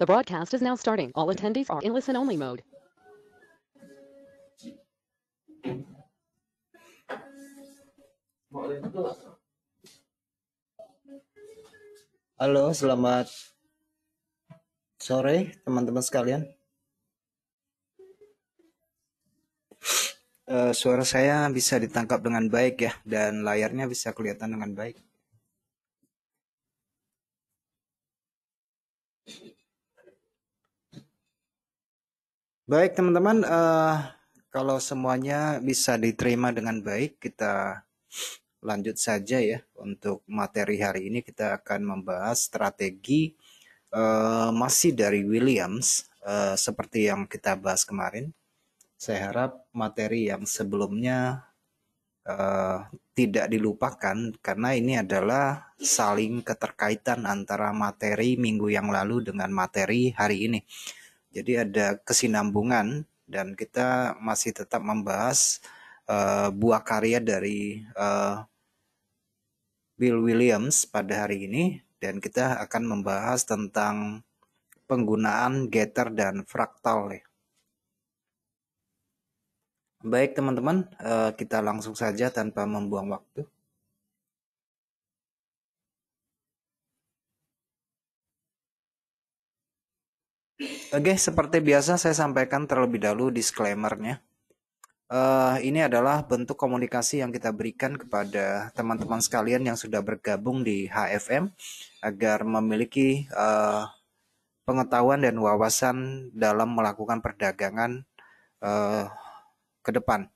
The broadcast is now starting. All attendees are in listen only mode. Halo, selamat sore teman-teman sekalian. Uh, suara saya bisa ditangkap dengan baik ya dan layarnya bisa kelihatan dengan baik. Baik teman-teman, uh, kalau semuanya bisa diterima dengan baik, kita lanjut saja ya untuk materi hari ini kita akan membahas strategi uh, masih dari Williams uh, seperti yang kita bahas kemarin. Saya harap materi yang sebelumnya uh, tidak dilupakan karena ini adalah saling keterkaitan antara materi minggu yang lalu dengan materi hari ini. Jadi ada kesinambungan dan kita masih tetap membahas uh, buah karya dari uh, Bill Williams pada hari ini dan kita akan membahas tentang penggunaan getter dan fraktal. Ya. Baik teman-teman, eh, kita langsung saja tanpa membuang waktu. Oke, okay, seperti biasa saya sampaikan terlebih dahulu disclaimernya. Uh, ini adalah bentuk komunikasi yang kita berikan kepada teman-teman sekalian yang sudah bergabung di HFM agar memiliki uh, pengetahuan dan wawasan dalam melakukan perdagangan uh, ke depan.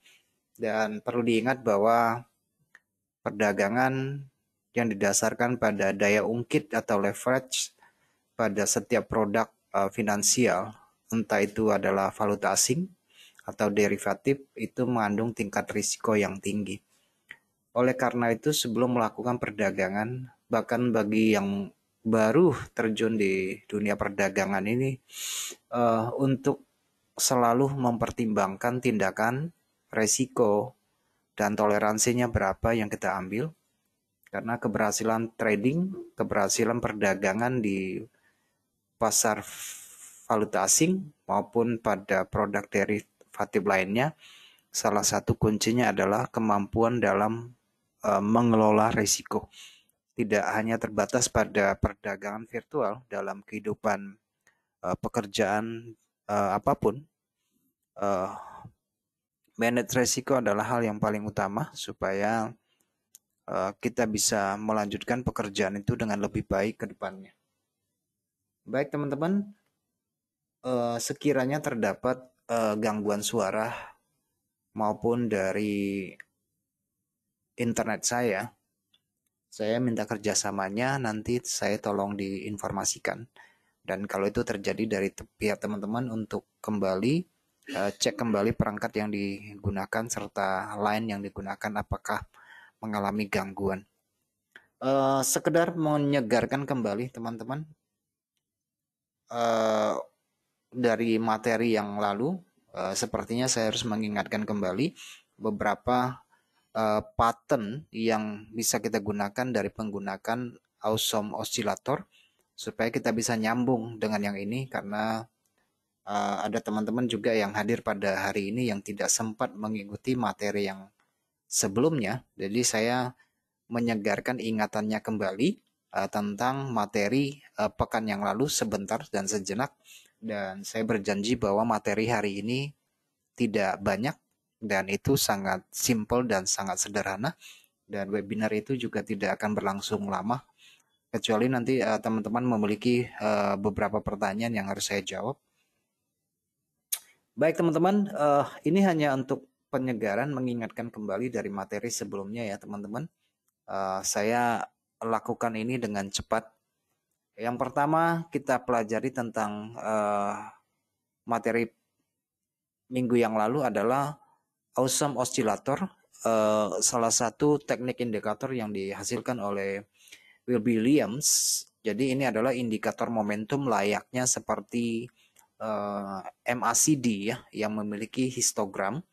Dan perlu diingat bahwa perdagangan yang didasarkan pada daya ungkit atau leverage pada setiap produk uh, finansial, entah itu adalah valuta asing atau derivatif, itu mengandung tingkat risiko yang tinggi. Oleh karena itu, sebelum melakukan perdagangan, bahkan bagi yang baru terjun di dunia perdagangan ini, uh, untuk selalu mempertimbangkan tindakan risiko dan toleransinya berapa yang kita ambil karena keberhasilan trading, keberhasilan perdagangan di pasar valuta asing maupun pada produk derivatif lainnya, salah satu kuncinya adalah kemampuan dalam e, mengelola risiko. Tidak hanya terbatas pada perdagangan virtual dalam kehidupan e, pekerjaan e, apapun, e, manage risiko adalah hal yang paling utama supaya e, kita bisa melanjutkan pekerjaan itu dengan lebih baik ke depannya. Baik teman-teman, uh, sekiranya terdapat uh, gangguan suara maupun dari internet saya, saya minta kerjasamanya nanti saya tolong diinformasikan. Dan kalau itu terjadi dari pihak teman-teman untuk kembali uh, cek kembali perangkat yang digunakan serta line yang digunakan apakah mengalami gangguan. Uh, sekedar menyegarkan kembali teman-teman Eh, dari materi yang lalu, uh, sepertinya saya harus mengingatkan kembali beberapa uh, pattern yang bisa kita gunakan dari penggunaan awesome oscillator supaya kita bisa nyambung dengan yang ini karena uh, ada teman-teman juga yang hadir pada hari ini yang tidak sempat mengikuti materi yang sebelumnya. Jadi saya menyegarkan ingatannya kembali Eh, tentang materi uh, pekan yang lalu sebentar dan sejenak dan saya berjanji bahwa materi hari ini tidak banyak dan itu sangat simple dan sangat sederhana dan webinar itu juga tidak akan berlangsung lama kecuali nanti eh, teman-teman uh, memiliki uh, beberapa pertanyaan yang harus saya jawab. Baik teman-teman, uh, ini hanya untuk penyegaran mengingatkan kembali dari materi sebelumnya ya teman-teman. Uh, saya lakukan ini dengan cepat. Yang pertama, kita pelajari tentang uh, materi minggu yang lalu adalah Awesome Oscillator, uh, salah satu teknik indikator yang dihasilkan oleh Will Williams. Jadi ini adalah indikator momentum layaknya seperti uh, eh, MACD ya, yang memiliki histogram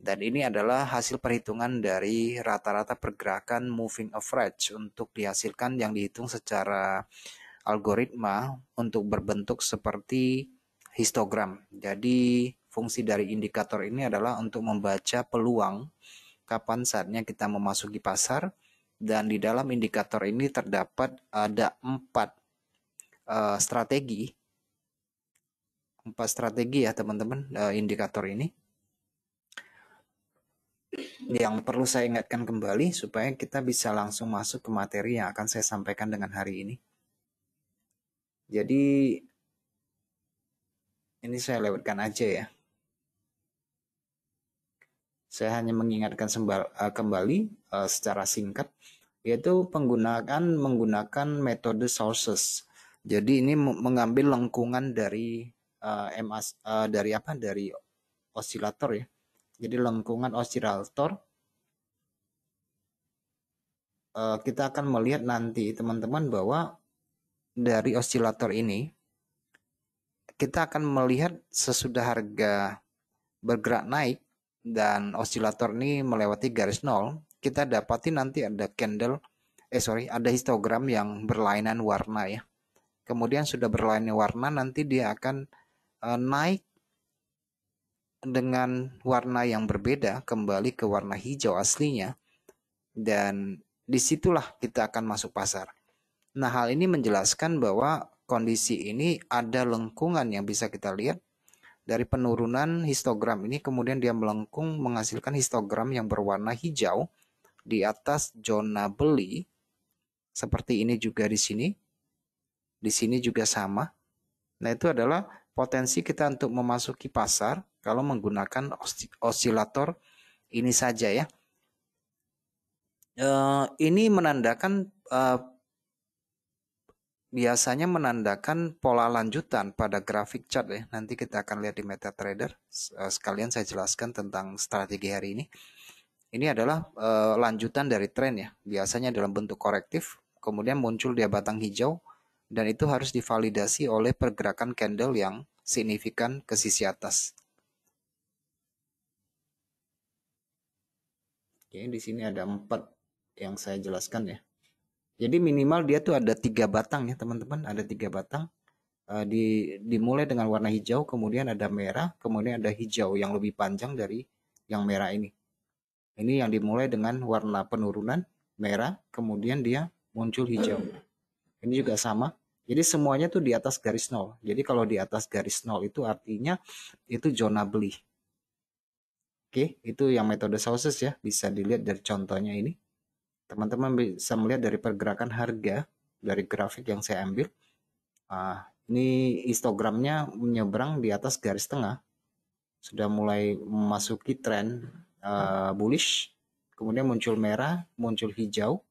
dan ini adalah hasil perhitungan dari rata-rata pergerakan moving average untuk dihasilkan yang dihitung secara algoritma untuk berbentuk seperti histogram. Jadi fungsi dari indikator ini adalah untuk membaca peluang kapan saatnya kita memasuki pasar dan di dalam indikator ini terdapat ada empat uh, strategi empat strategi ya teman-teman uh, indikator ini yang perlu saya ingatkan kembali supaya kita bisa langsung masuk ke materi yang akan saya sampaikan dengan hari ini. Jadi ini saya lewatkan aja ya. Saya hanya mengingatkan sembal, uh, kembali uh, secara singkat yaitu penggunaan menggunakan metode sources. Jadi ini mengambil lengkungan dari uh, eh, MAS uh, dari apa? dari osilator ya jadi lengkungan oscillator eh, kita akan melihat nanti teman-teman bahwa dari oscillator ini kita akan melihat sesudah harga bergerak naik dan oscillator ini melewati garis nol kita dapati nanti ada candle eh sorry ada histogram yang berlainan warna ya kemudian sudah berlainan warna nanti dia akan eh, naik dengan warna yang berbeda kembali ke warna hijau aslinya dan disitulah kita akan masuk pasar. Nah hal ini menjelaskan bahwa kondisi ini ada lengkungan yang bisa kita lihat dari penurunan histogram ini kemudian dia melengkung menghasilkan histogram yang berwarna hijau di atas zona beli seperti ini juga di sini di sini juga sama nah itu adalah potensi kita untuk memasuki pasar kalau menggunakan os osilator ini saja ya. Eh, ini menandakan eh, biasanya menandakan pola lanjutan pada grafik chart ya. Nanti kita akan lihat di MetaTrader. Eh, sekalian saya jelaskan tentang strategi hari ini. Ini adalah lanjutan dari tren ya. Biasanya dalam bentuk korektif, kemudian muncul dia batang hijau dan itu harus divalidasi oleh pergerakan candle yang signifikan ke sisi atas. Oke, di sini ada empat yang saya jelaskan ya. Jadi minimal dia tuh ada tiga batang ya teman-teman, ada tiga batang. Uh, di, dimulai dengan warna hijau, kemudian ada merah, kemudian ada hijau yang lebih panjang dari yang merah ini. Ini yang dimulai dengan warna penurunan merah, kemudian dia muncul hijau. Ini juga sama. Jadi semuanya tuh di atas garis nol. Jadi kalau di atas garis nol itu artinya itu zona beli. Oke, itu yang metode sources ya, bisa dilihat dari contohnya ini. Teman-teman bisa melihat dari pergerakan harga dari grafik yang saya ambil. Uh, ini histogramnya menyeberang di atas garis tengah, sudah mulai memasuki tren uh, bullish, kemudian muncul merah, muncul hijau,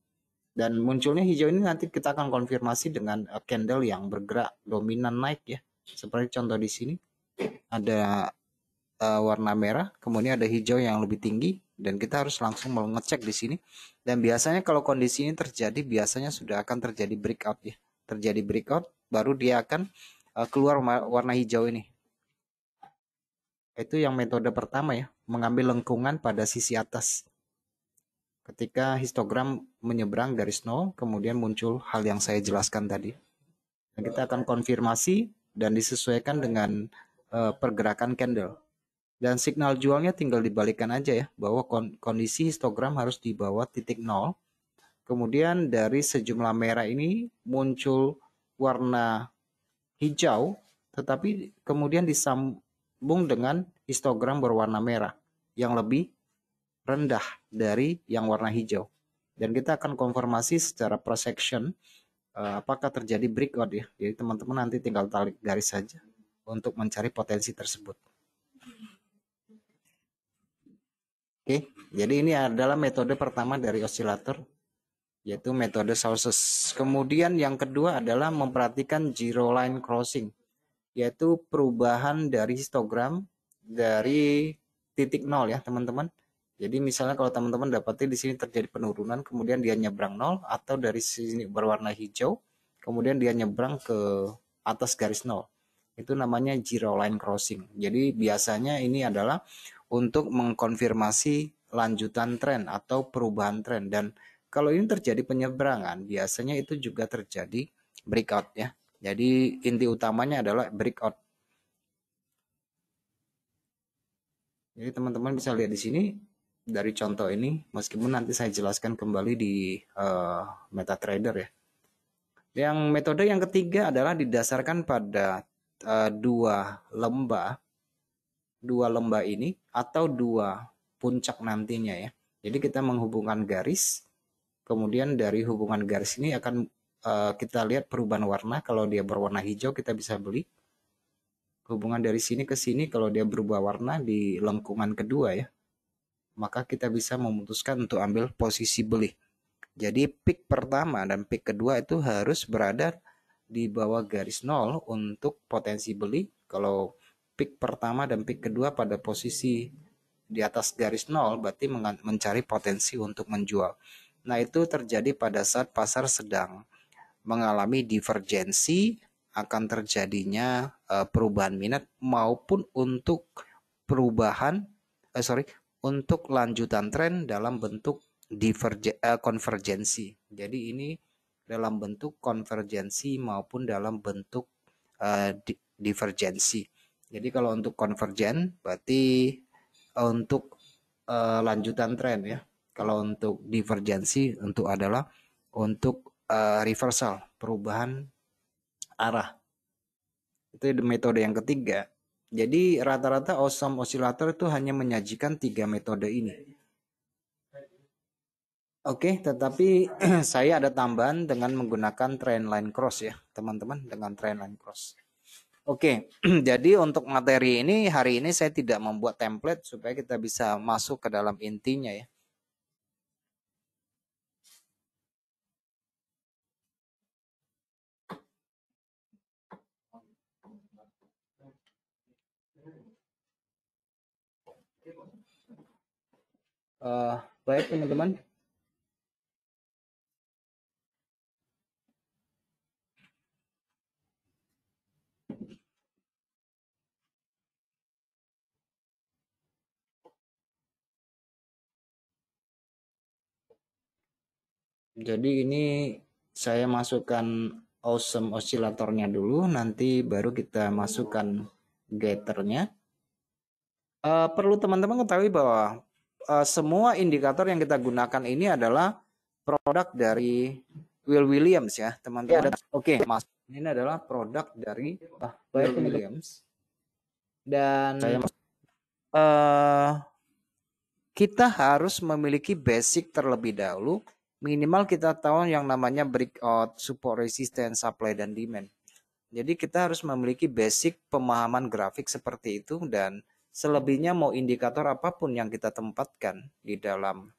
dan munculnya hijau ini nanti kita akan konfirmasi dengan ah, candle yang bergerak dominan naik ya. Seperti contoh di sini ada uh, warna merah, kemudian ada hijau yang lebih tinggi dan kita harus langsung mengecek di sini. Dan biasanya kalau kondisi ini terjadi biasanya sudah akan terjadi breakout ya. Terjadi breakout baru dia akan uh, keluar warna hijau ini. Itu yang metode pertama ya, mengambil lengkungan pada sisi atas. Ketika histogram menyeberang dari snow, kemudian muncul hal yang saya jelaskan tadi. Dan kita akan konfirmasi dan disesuaikan dengan uh, pergerakan candle dan signal jualnya tinggal dibalikkan aja ya bahwa kondisi histogram harus di bawah titik nol kemudian dari sejumlah merah ini muncul warna hijau tetapi kemudian disambung dengan histogram berwarna merah yang lebih rendah dari yang warna hijau dan kita akan konfirmasi secara prosection eh, apakah terjadi breakout ya jadi teman-teman nanti tinggal tarik garis saja untuk mencari potensi tersebut Oke, jadi ini adalah metode pertama dari osilator yaitu metode sources. Kemudian yang kedua adalah memperhatikan zero line crossing yaitu perubahan dari histogram dari titik nol ya teman-teman. Jadi misalnya kalau teman-teman dapati di sini terjadi penurunan, kemudian dia nyebrang nol atau dari sini berwarna hijau, kemudian dia nyebrang ke atas garis nol. Itu namanya zero line crossing. Jadi biasanya ini adalah untuk mengkonfirmasi lanjutan tren atau perubahan tren dan kalau ini terjadi penyeberangan biasanya itu juga terjadi breakout ya. Jadi inti utamanya adalah breakout. Jadi teman-teman bisa lihat di sini dari contoh ini meskipun nanti saya jelaskan kembali di uh, MetaTrader ya. Yang metode yang ketiga adalah didasarkan pada uh, dua lembah dua lembah ini atau dua puncak nantinya ya. Jadi kita menghubungkan garis, kemudian dari hubungan garis ini akan eh, kita lihat perubahan warna. Kalau dia berwarna hijau kita bisa beli. Hubungan dari sini ke sini kalau dia berubah warna di lengkungan kedua ya, maka kita bisa memutuskan untuk ambil posisi beli. Jadi pick pertama dan pick kedua itu harus berada di bawah garis nol untuk potensi beli. Kalau pick pertama dan pick kedua pada posisi di atas garis nol berarti mencari potensi untuk menjual. Nah, itu terjadi pada saat pasar sedang mengalami divergensi akan terjadinya eh, perubahan minat maupun untuk perubahan eh, sorry untuk lanjutan tren dalam bentuk diverge, uh, konvergensi. Jadi ini dalam bentuk konvergensi maupun dalam bentuk uh, divergensi. Jadi kalau untuk konvergen berarti eh, untuk uh, lanjutan tren ya. Kalau untuk divergensi untuk adalah untuk uh, reversal perubahan arah. Itu metode yang ketiga. Jadi rata-rata awesome oscillator itu hanya menyajikan tiga metode ini. Oke, okay, tetapi saya ada tambahan dengan menggunakan trend line cross ya, teman-teman, dengan trend line cross. Oke, jadi untuk materi ini hari ini saya tidak membuat template supaya kita bisa masuk ke dalam intinya ya. Uh, baik teman-teman. Jadi ini saya masukkan awesome oscillatornya dulu, nanti baru kita masukkan getternya Uh, eh, perlu teman-teman ketahui bahwa uh, semua indikator yang kita gunakan ini adalah produk dari Will Williams ya teman-teman. Ya, Oke, okay, mas ini adalah produk dari ah, Will Williams dan saya uh, kita harus memiliki basic terlebih dahulu minimal kita tahu yang namanya breakout, support resistance, supply dan demand. Jadi kita harus memiliki basic pemahaman grafik seperti itu dan selebihnya mau indikator apapun yang kita tempatkan di dalam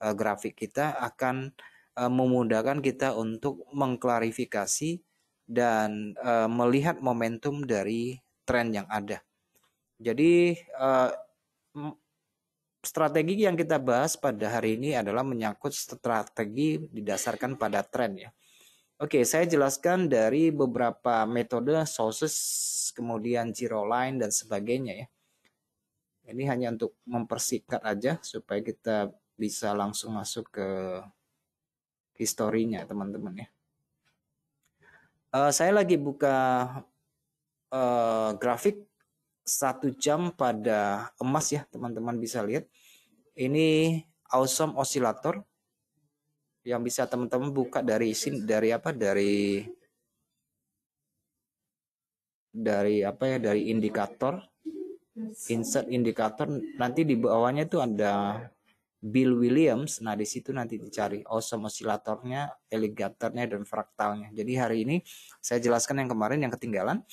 uh, grafik kita akan uh, memudahkan kita untuk mengklarifikasi dan uh, melihat momentum dari tren yang ada. Jadi uh, strategi yang kita bahas pada hari ini adalah menyangkut strategi didasarkan pada tren ya. Oke, saya jelaskan dari beberapa metode sources, kemudian zero line dan sebagainya ya. Ini hanya untuk mempersingkat aja supaya kita bisa langsung masuk ke historinya teman-teman ya. Uh, saya lagi buka uh, grafik satu jam pada emas ya teman-teman bisa lihat ini awesome oscillator yang bisa teman-teman buka dari sini dari apa dari dari apa ya dari indikator insert indikator nanti di bawahnya tuh ada Bill Williams nah di situ nanti dicari awesome oscillatornya eligatornya dan fraktalnya jadi hari ini saya jelaskan yang kemarin yang ketinggalan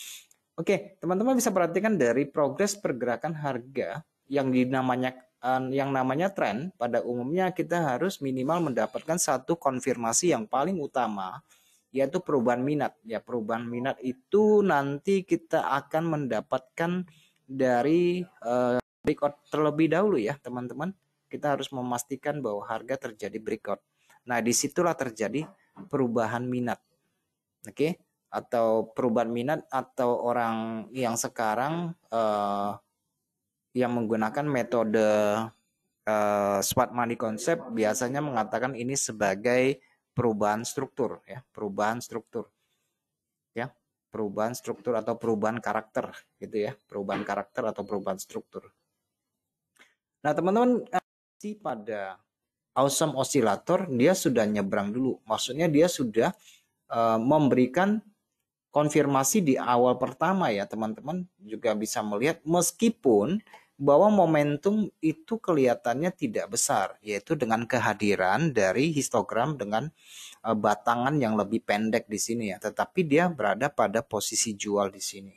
Oke, teman-teman bisa perhatikan dari progres pergerakan harga yang dinamanya eh, yang namanya tren pada umumnya kita harus minimal mendapatkan satu konfirmasi yang paling utama yaitu perubahan minat. Ya, perubahan minat itu nanti kita akan mendapatkan dari uh, breakout terlebih dahulu ya, teman-teman. Kita harus memastikan bahwa harga terjadi breakout. Nah, disitulah terjadi perubahan minat. Oke. Okay? atau perubahan minat atau orang yang sekarang uh, yang menggunakan metode uh, smart money concept biasanya mengatakan ini sebagai perubahan struktur ya perubahan struktur ya perubahan struktur atau perubahan karakter gitu ya perubahan karakter atau perubahan struktur nah teman-teman eh, si pada awesome oscillator dia sudah nyebrang dulu maksudnya dia sudah uh, memberikan konfirmasi di awal pertama ya teman-teman juga bisa melihat meskipun bahwa momentum itu kelihatannya tidak besar yaitu dengan kehadiran dari histogram dengan eh, batangan yang lebih pendek di sini ya tetapi dia berada pada posisi jual di sini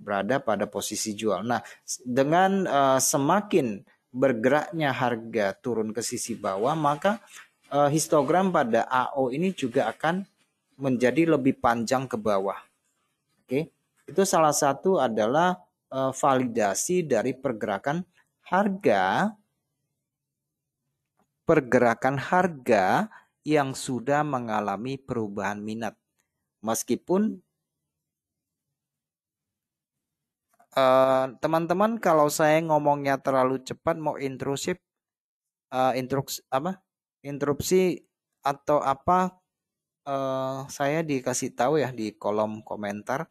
berada pada posisi jual. Nah, dengan eh, semakin bergeraknya harga turun ke sisi bawah maka eh, histogram pada AO ini juga akan menjadi lebih panjang ke bawah. Oke. Itu salah satu adalah eh, validasi dari pergerakan harga pergerakan harga yang sudah mengalami perubahan minat. Meskipun eh, teman-teman uh, kalau saya ngomongnya terlalu cepat mau intrusif uh, intrus apa interupsi atau apa uh, saya dikasih tahu ya di kolom komentar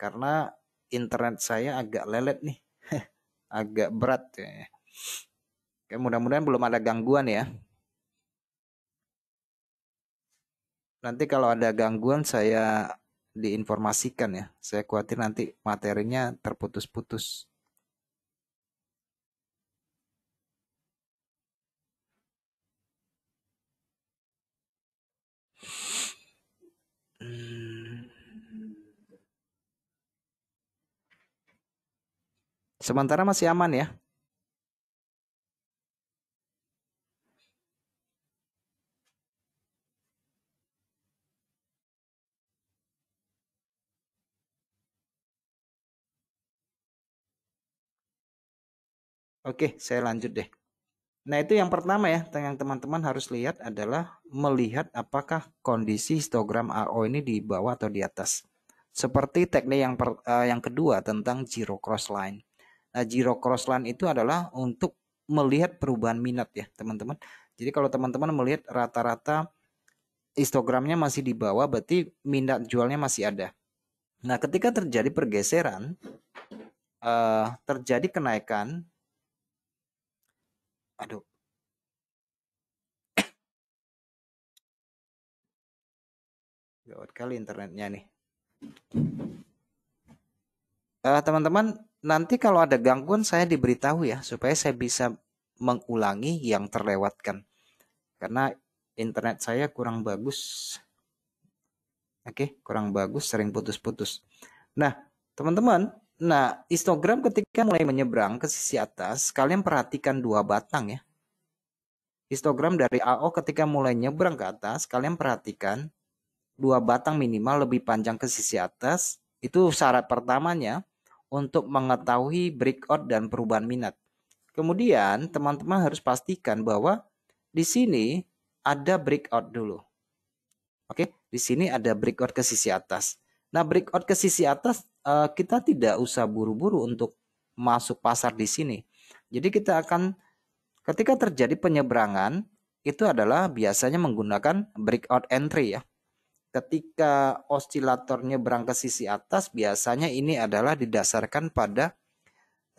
karena internet saya agak lelet nih. agak berat ya. Oke, mudah-mudahan belum ada gangguan ya. Nanti kalau ada gangguan saya diinformasikan ya. Saya khawatir nanti materinya terputus-putus. Sementara masih aman ya. Oke, saya lanjut deh. Nah, itu yang pertama ya, yang teman-teman harus lihat adalah melihat apakah kondisi histogram AO ini di bawah atau di atas. Seperti teknik yang per, uh, yang kedua tentang zero cross line. Eh, Jiro Crossland itu adalah untuk melihat perubahan minat ya teman-teman. Jadi kalau teman-teman melihat rata-rata histogramnya masih di bawah berarti minat jualnya masih ada. Nah ketika terjadi pergeseran, eh, terjadi kenaikan, aduh gawat kali internetnya nih. Eh, teman teman -teman, nanti kalau ada gangguan saya diberitahu ya supaya saya bisa mengulangi yang terlewatkan karena internet saya kurang bagus oke okay, kurang bagus sering putus-putus nah teman-teman nah histogram ketika mulai menyeberang ke sisi atas kalian perhatikan dua batang ya histogram dari AO ketika mulai nyebrang ke atas kalian perhatikan dua batang minimal lebih panjang ke sisi atas itu syarat pertamanya untuk mengetahui breakout dan perubahan minat. Kemudian teman-teman harus pastikan bahwa di sini ada breakout dulu. Oke, di sini ada breakout ke sisi atas. Nah, breakout ke sisi atas eh, kita tidak usah buru-buru untuk masuk pasar di sini. Jadi kita akan ketika terjadi penyeberangan itu adalah biasanya menggunakan breakout entry ya ketika osilatornya berang sisi atas biasanya ini adalah didasarkan pada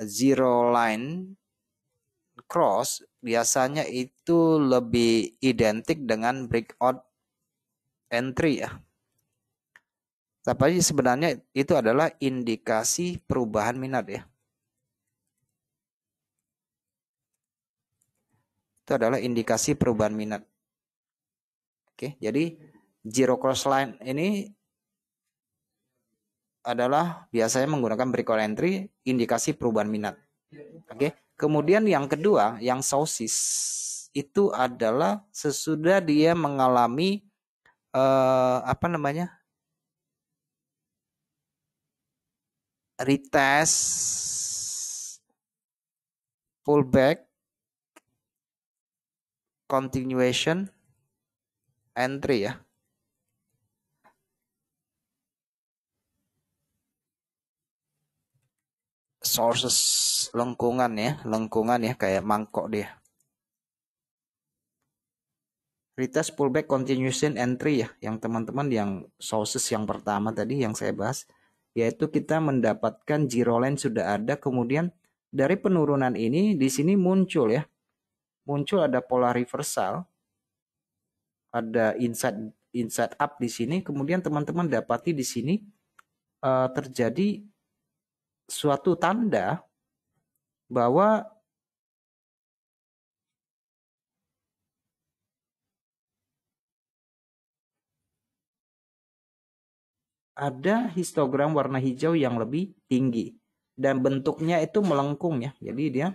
zero line cross biasanya itu lebih identik dengan breakout entry ya. Tapi sebenarnya itu adalah indikasi perubahan minat ya. Itu adalah indikasi perubahan minat. Oke, jadi Zero cross line ini adalah biasanya menggunakan breakout entry indikasi perubahan minat. Oke. Okay. Kemudian yang kedua, yang sosis itu adalah sesudah dia mengalami uh, apa namanya? retest pullback continuation entry ya sources lengkungan ya, lengkungan ya kayak mangkok dia. Retest pullback continuation entry ya, yang teman-teman yang sources yang pertama tadi yang saya bahas yaitu kita mendapatkan zero line sudah ada kemudian dari penurunan ini di sini muncul ya. Muncul ada pola reversal. Ada inside inside up di sini, kemudian teman-teman dapati di sini eh, terjadi suatu tanda bahwa ada histogram warna hijau yang lebih tinggi dan bentuknya itu melengkung ya. Jadi dia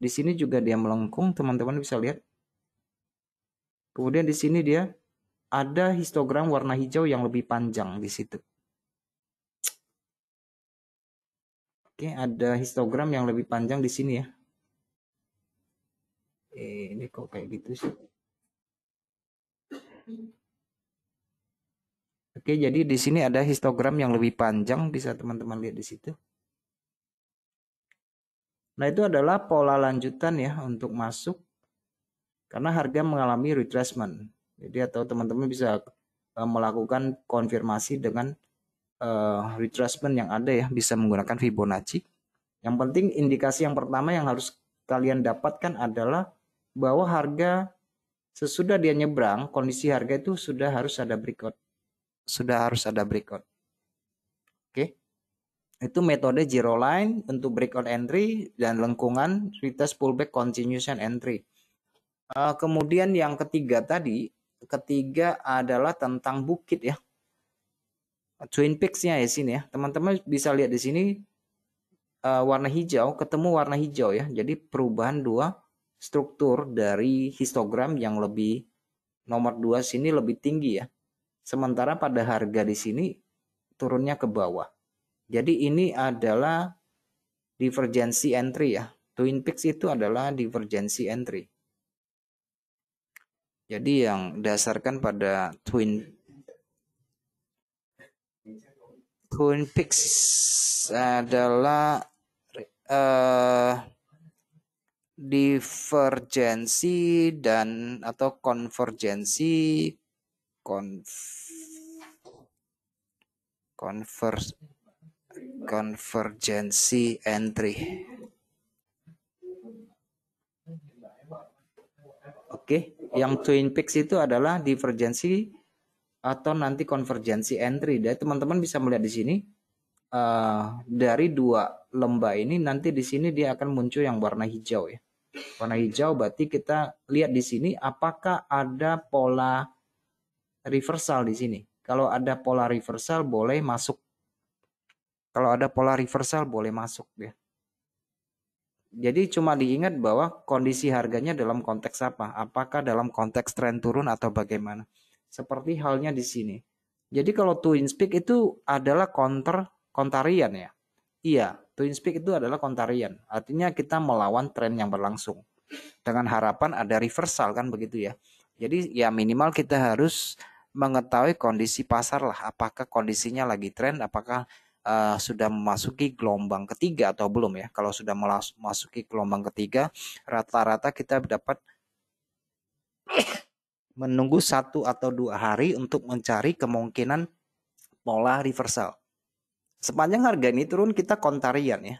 di sini juga dia melengkung, teman-teman bisa lihat. Kemudian di sini dia ada histogram warna hijau yang lebih panjang di situ. Oke, ada histogram yang lebih panjang di sini ya. Eh, ini kok kayak gitu sih. Oke, jadi di sini ada histogram yang lebih panjang, bisa teman-teman lihat di situ. Nah, itu adalah pola lanjutan ya untuk masuk karena harga mengalami retracement. Jadi atau teman-teman bisa eh, melakukan konfirmasi dengan uh, eh, retracement yang ada ya bisa menggunakan Fibonacci. Yang penting indikasi yang pertama yang harus kalian dapatkan adalah bahwa harga sesudah dia nyebrang kondisi harga itu sudah harus ada breakout. Sudah harus ada breakout. Oke. Okay. Itu metode zero line untuk breakout entry dan lengkungan retest pullback continuation entry. Uh, kemudian yang ketiga tadi, ketiga adalah tentang bukit ya twin peaks-nya ya sini ya. Teman-teman bisa lihat di sini uh, warna hijau ketemu warna hijau ya. Jadi perubahan dua struktur dari histogram yang lebih nomor dua sini lebih tinggi ya. Sementara pada harga di sini turunnya ke bawah. Jadi ini adalah divergensi entry ya. Twin Peaks itu adalah divergensi entry. Jadi yang dasarkan pada twin Twin peaks adalah uh, divergensi dan atau konvergensi konver konvergensi entry Oke, okay. yang twin peaks itu adalah divergensi atau nanti konvergensi entry. Jadi teman-teman bisa melihat di sini uh, dari dua lembah ini nanti di sini dia akan muncul yang warna hijau ya. Warna hijau berarti kita lihat di sini apakah ada pola reversal di sini. Kalau ada pola reversal boleh masuk. Kalau ada pola reversal boleh masuk ya. Jadi cuma diingat bahwa kondisi harganya dalam konteks apa? Apakah dalam konteks tren turun atau bagaimana? Seperti halnya di sini. Jadi kalau twin speak itu adalah counter kontarian ya. Iya, twin speak itu adalah kontarian. Artinya kita melawan tren yang berlangsung. Dengan harapan ada reversal kan begitu ya. Jadi ya minimal kita harus mengetahui kondisi pasar lah. Apakah kondisinya lagi tren, apakah uh, sudah memasuki gelombang ketiga atau belum ya. Kalau sudah memasuki gelombang ketiga, rata-rata kita dapat menunggu satu atau dua hari untuk mencari kemungkinan pola reversal. Sepanjang harga ini turun kita kontarian ya.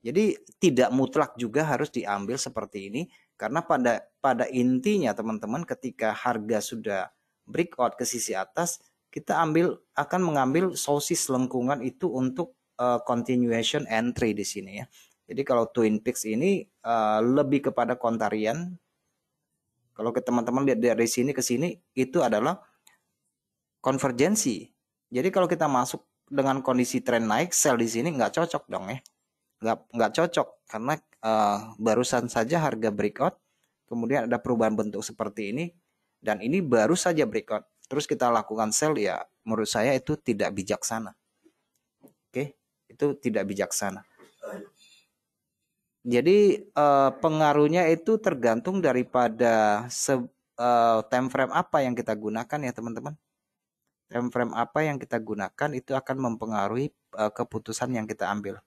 Jadi tidak mutlak juga harus diambil seperti ini karena pada pada intinya teman-teman ketika harga sudah breakout ke sisi atas kita ambil akan mengambil sosis lengkungan itu untuk uh, continuation entry di sini ya. Jadi kalau Twin Peaks ini uh, lebih kepada kontarian kalau ke teman-teman lihat dari sini ke sini itu adalah konvergensi. Jadi kalau kita masuk dengan kondisi tren naik, sell di sini nggak cocok dong ya. Nggak, nggak cocok karena uh, barusan saja harga breakout, kemudian ada perubahan bentuk seperti ini, dan ini baru saja breakout. Terus kita lakukan sell ya, menurut saya itu tidak bijaksana. Oke, okay? itu tidak bijaksana. Jadi uh, pengaruhnya itu tergantung daripada se uh, time frame apa yang kita gunakan ya teman-teman. Time frame apa yang kita gunakan itu akan mempengaruhi uh, keputusan yang kita ambil.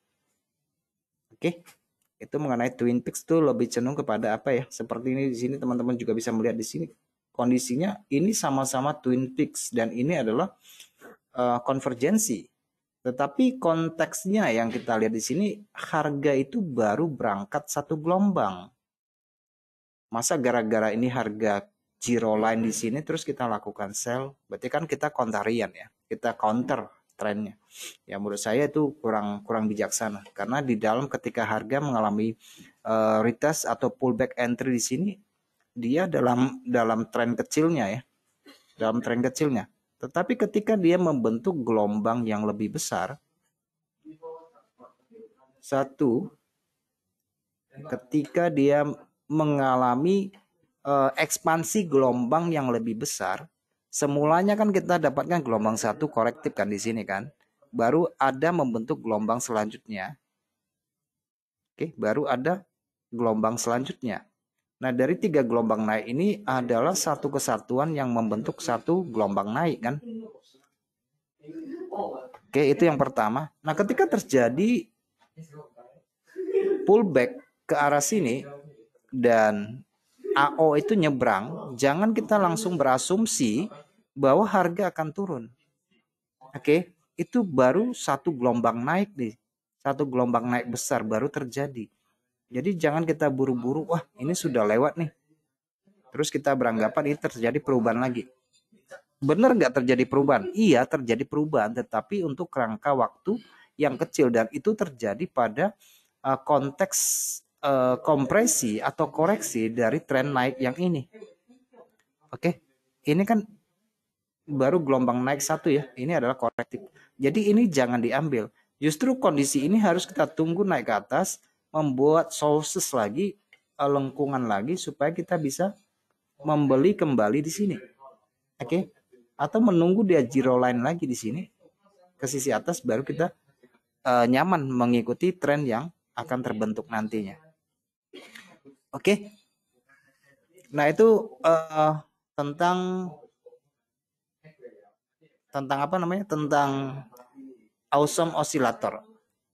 Oke. Okay? Itu mengenai Twin Peaks itu lebih cenderung kepada apa ya? Seperti ini di sini teman-teman juga bisa melihat di sini kondisinya ini sama-sama Twin Peaks dan ini adalah uh, konvergensi tetapi konteksnya yang kita lihat di sini harga itu baru berangkat satu gelombang. Masa gara-gara ini harga zero line di sini terus kita lakukan sell, berarti kan kita kontarian ya. Kita counter trennya. Ya menurut saya itu kurang kurang bijaksana karena di dalam ketika harga mengalami uh, retest atau pullback entry di sini dia dalam dalam tren kecilnya ya. Dalam tren kecilnya tetapi ketika dia membentuk gelombang yang lebih besar, satu, ketika dia mengalami uh, ekspansi gelombang yang lebih besar, semulanya kan kita dapatkan gelombang satu korektif kan di sini kan, baru ada membentuk gelombang selanjutnya. Oke, baru ada gelombang selanjutnya. Nah, dari tiga gelombang naik ini adalah satu kesatuan yang membentuk satu gelombang naik kan? Oke, itu yang pertama. Nah, ketika terjadi pullback ke arah sini dan AO itu nyebrang, jangan kita langsung berasumsi bahwa harga akan turun. Oke, itu baru satu gelombang naik nih. Satu gelombang naik besar baru terjadi. Jadi jangan kita buru-buru, wah ini sudah lewat nih. Terus kita beranggapan ini terjadi perubahan lagi. Benar nggak terjadi perubahan? Iya terjadi perubahan, tetapi untuk kerangka waktu yang kecil dan itu terjadi pada uh, konteks uh, kompresi atau koreksi dari tren naik yang ini. Oke, okay? ini kan baru gelombang naik satu ya. Ini adalah korektif. Jadi ini jangan diambil. Justru kondisi ini harus kita tunggu naik ke atas membuat sources lagi eh, lengkungan lagi supaya kita bisa membeli kembali di sini oke okay? atau menunggu dia zero line lagi di sini ke sisi atas baru kita uh, nyaman mengikuti tren yang akan terbentuk nantinya oke okay? nah itu uh, tentang tentang apa namanya tentang awesome oscillator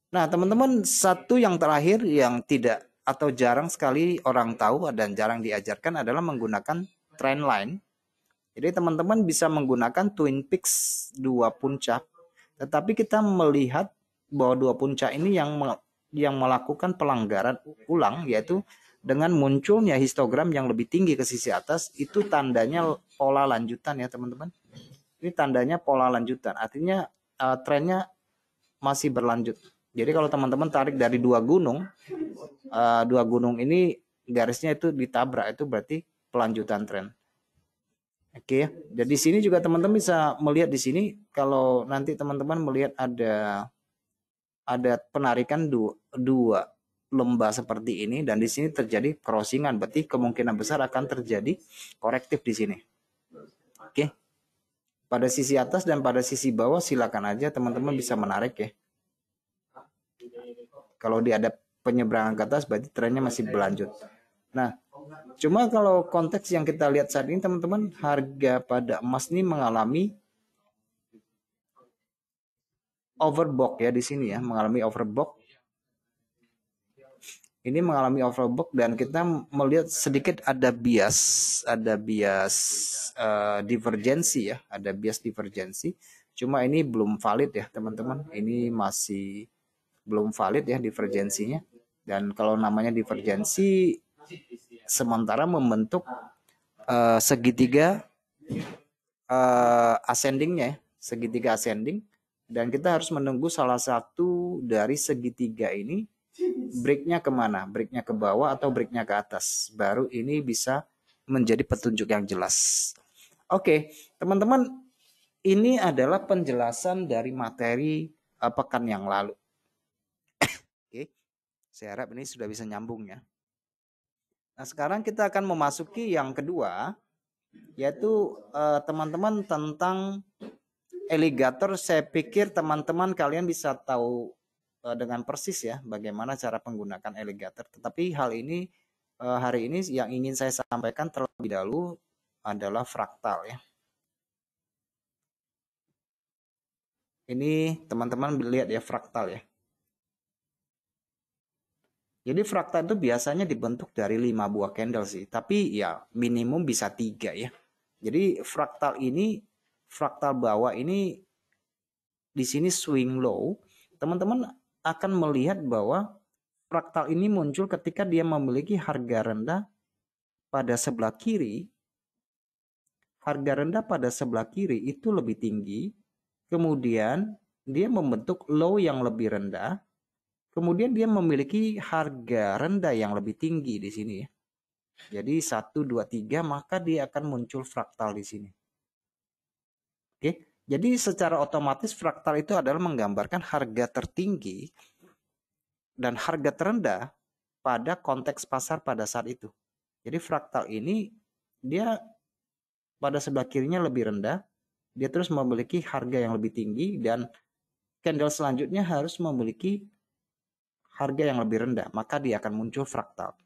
Nah, teman-teman, satu yang terakhir yang tidak atau jarang sekali orang tahu dan jarang diajarkan adalah menggunakan trend line. Jadi teman-teman bisa menggunakan twin peaks dua puncak, tetapi kita melihat bahwa dua puncak ini yang yang melakukan pelanggaran ulang yaitu dengan munculnya histogram yang lebih tinggi ke sisi atas itu tandanya pola lanjutan ya teman-teman. Ini tandanya pola lanjutan, artinya uh, trennya masih berlanjut. Jadi kalau teman-teman tarik dari dua gunung, uh, dua gunung ini garisnya itu ditabrak itu berarti pelanjutan tren. Oke, okay. Ya. jadi di sini juga teman-teman bisa melihat di sini kalau nanti teman-teman melihat ada ada penarikan dua, dua lembah seperti ini dan di sini terjadi crossingan berarti kemungkinan besar akan terjadi korektif di sini. Oke. Okay. Pada sisi atas dan pada sisi bawah silakan aja teman-teman bisa menarik ya. Kalau dia ada penyeberangan ke atas berarti trennya masih berlanjut. Nah, cuma kalau konteks yang kita lihat saat ini teman-teman harga pada emas ini mengalami overbought ya di sini ya, mengalami overbought. Ini mengalami overbought dan kita melihat sedikit ada bias, ada bias uh, divergensi ya, ada bias divergensi. Cuma ini belum valid ya teman-teman. Ini masih belum valid ya divergensinya dan kalau namanya divergensi sementara membentuk uh, segitiga uh, ascendingnya ya, segitiga ascending dan kita harus menunggu salah satu dari segitiga ini breaknya kemana breaknya ke bawah atau breaknya ke atas baru ini bisa menjadi petunjuk yang jelas oke okay, teman-teman ini adalah penjelasan dari materi eh, pekan yang lalu Oke. Saya harap ini sudah bisa nyambung ya. Nah, sekarang kita akan memasuki yang kedua yaitu eh, teman-teman eh, tentang eligator saya pikir teman-teman kalian bisa tahu eh, dengan persis ya bagaimana cara menggunakan eligator Tetapi hal ini eh, hari ini yang ingin saya sampaikan terlebih dahulu adalah fraktal ya. Ini teman-teman lihat ya fraktal ya. Jadi fraktal itu biasanya dibentuk dari 5 buah candle sih, tapi ya minimum bisa 3 ya. Jadi fraktal ini fraktal bawah ini di sini swing low, teman-teman akan melihat bahwa fraktal ini muncul ketika dia memiliki harga rendah pada sebelah kiri. Harga rendah pada sebelah kiri itu lebih tinggi, kemudian dia membentuk low yang lebih rendah Kemudian dia memiliki harga rendah yang lebih tinggi di sini ya. Jadi 1 2 3 maka dia akan muncul fraktal di sini. Oke. Jadi secara otomatis fraktal itu adalah menggambarkan harga tertinggi dan harga terendah pada konteks pasar pada saat itu. Jadi fraktal ini dia pada sebelah kirinya lebih rendah, dia terus memiliki harga yang lebih tinggi dan candle selanjutnya harus memiliki harga yang lebih rendah, maka dia akan muncul fraktal.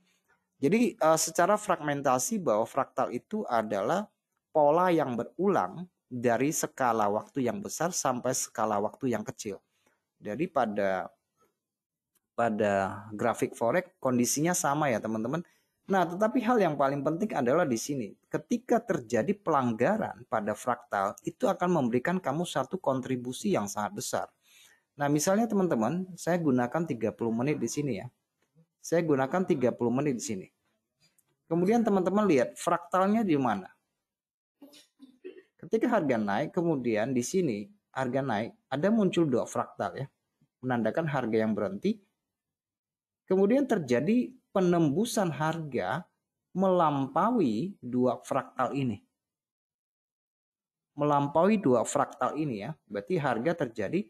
Jadi eh, secara fragmentasi bahwa fraktal itu adalah pola yang berulang dari skala waktu yang besar sampai skala waktu yang kecil. Jadi pada pada grafik forex kondisinya sama ya teman-teman. Nah, tetapi hal yang paling penting adalah di sini. Ketika terjadi pelanggaran pada fraktal, itu akan memberikan kamu satu kontribusi yang sangat besar. Nah, misalnya teman-teman, saya gunakan 30 menit di sini ya. Saya gunakan 30 menit di sini. Kemudian teman-teman lihat fraktalnya di mana. Ketika harga naik, kemudian di sini harga naik, ada muncul dua fraktal ya. Menandakan harga yang berhenti. Kemudian terjadi penembusan harga melampaui dua fraktal ini. Melampaui dua fraktal ini ya. Berarti harga terjadi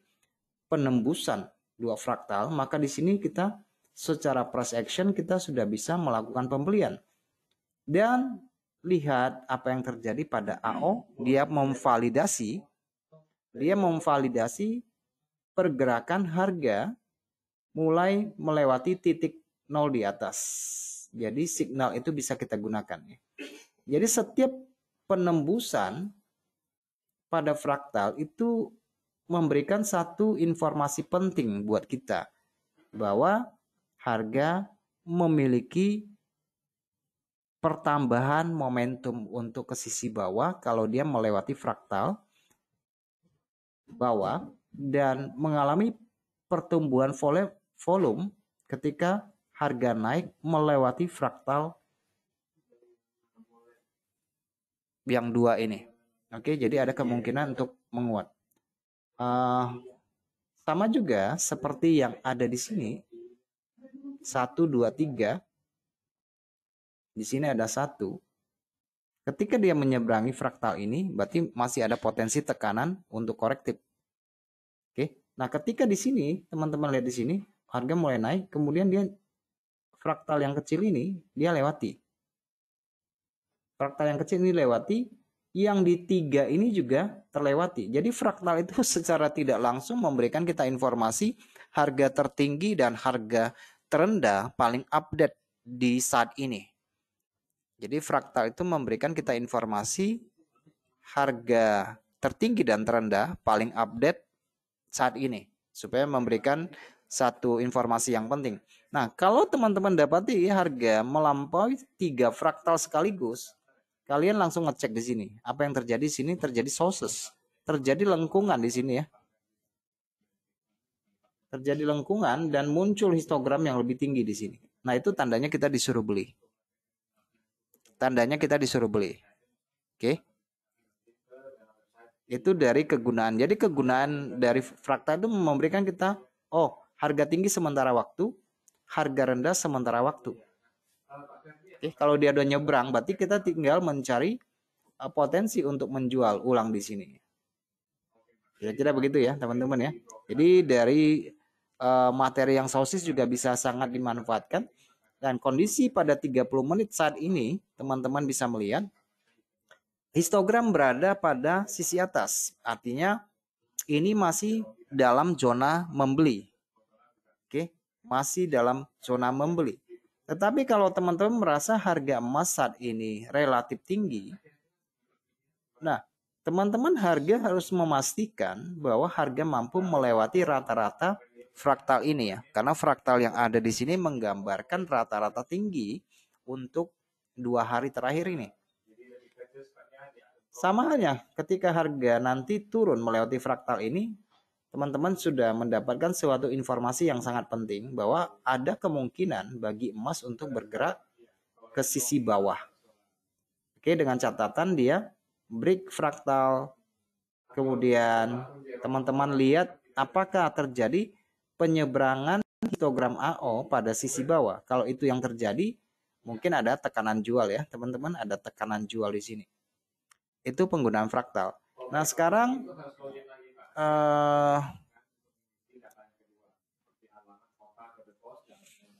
penembusan dua fraktal, maka di sini kita secara price action kita sudah bisa melakukan pembelian. Dan lihat apa yang terjadi pada AO, dia memvalidasi dia memvalidasi pergerakan harga mulai melewati titik nol di atas. Jadi signal itu bisa kita gunakan ya. Jadi setiap penembusan pada fraktal itu memberikan satu informasi penting buat kita bahwa harga memiliki pertambahan momentum untuk ke sisi bawah kalau dia melewati fraktal bawah dan mengalami pertumbuhan volume ketika harga naik melewati fraktal yang dua ini. Oke, jadi ada kemungkinan untuk menguat uh, sama juga seperti yang ada di sini. satu dua tiga Di sini ada satu. Ketika dia menyeberangi fraktal ini, berarti masih ada potensi tekanan untuk korektif. Oke. Nah, ketika di sini, teman-teman lihat di sini, harga mulai naik, kemudian dia fraktal yang kecil ini dia lewati. Fraktal yang kecil ini lewati, yang di tiga ini juga terlewati. Jadi fraktal itu secara tidak langsung memberikan kita informasi harga tertinggi dan harga terendah paling update di saat ini. Jadi fraktal itu memberikan kita informasi harga tertinggi dan terendah paling update saat ini supaya memberikan satu informasi yang penting. Nah, kalau teman-teman dapati harga melampaui tiga fraktal sekaligus, Kalian langsung ngecek di sini. Apa yang terjadi di sini? Terjadi sources. Terjadi lengkungan di sini ya. Terjadi lengkungan dan muncul histogram yang lebih tinggi di sini. Nah, itu tandanya kita disuruh beli. Tandanya kita disuruh beli. Oke. Okay? Itu dari kegunaan. Jadi kegunaan dari frakta itu memberikan kita oh, harga tinggi sementara waktu, harga rendah sementara waktu perspektif kalau dia udah nyebrang berarti kita tinggal mencari eh, potensi untuk menjual ulang di sini. Kira-kira begitu ya teman-teman ya. Jadi dari uh, materi yang sosis juga bisa sangat dimanfaatkan dan kondisi pada 30 menit saat ini teman-teman bisa melihat histogram berada pada sisi atas. Artinya ini masih dalam zona membeli. Oke, masih dalam zona membeli. Tetapi kalau teman-teman merasa harga emas saat ini relatif tinggi, nah teman-teman harga harus memastikan bahwa harga mampu melewati rata-rata fraktal ini ya. Karena fraktal yang ada di sini menggambarkan rata-rata tinggi untuk dua hari terakhir ini. Sama halnya ketika harga nanti turun melewati fraktal ini, teman-teman sudah mendapatkan suatu informasi yang sangat penting bahwa ada kemungkinan bagi emas untuk bergerak ke sisi bawah. Oke, dengan catatan dia break fraktal. Kemudian teman-teman lihat apakah terjadi penyeberangan histogram AO pada sisi bawah. Kalau itu yang terjadi, mungkin ada tekanan jual ya, teman-teman, ada tekanan jual di sini. Itu penggunaan fraktal. Nah, sekarang oke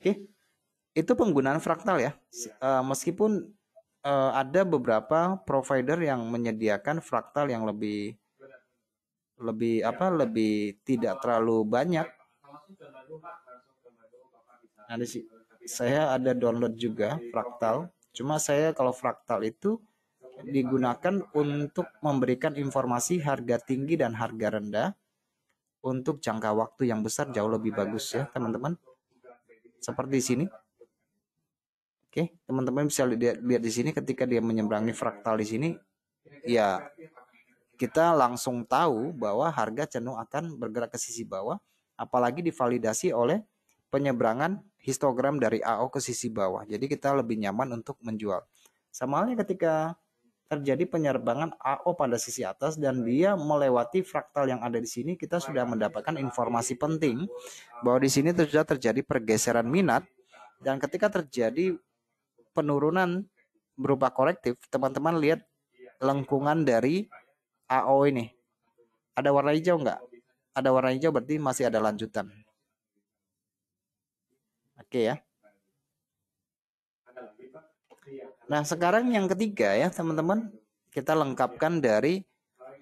eh, okay. itu penggunaan fraktal ya uh, meskipun uh, ada beberapa provider yang menyediakan fraktal yang lebih lebih apa lebih tidak terlalu banyak ada sih saya ada download juga fraktal cuma saya kalau fraktal itu digunakan untuk memberikan informasi harga tinggi dan harga rendah untuk jangka waktu yang besar jauh lebih bagus ya teman-teman seperti di sini oke teman-teman bisa lihat, lihat di sini ketika dia menyeberangi fraktal di sini ya kita langsung tahu bahwa harga cenderung akan bergerak ke sisi bawah apalagi divalidasi oleh penyeberangan histogram dari AO ke sisi bawah jadi kita lebih nyaman untuk menjual sama halnya ketika terjadi penyerbangan AO pada sisi atas dan dia melewati fraktal yang ada di sini, kita sudah mendapatkan informasi penting bahwa di sini sudah terjadi pergeseran minat dan ketika terjadi penurunan berupa korektif, teman-teman lihat lengkungan dari AO ini. Ada warna hijau enggak Ada warna hijau berarti masih ada lanjutan. Oke okay ya. Nah, sekarang yang ketiga ya, teman-teman, kita lengkapkan dari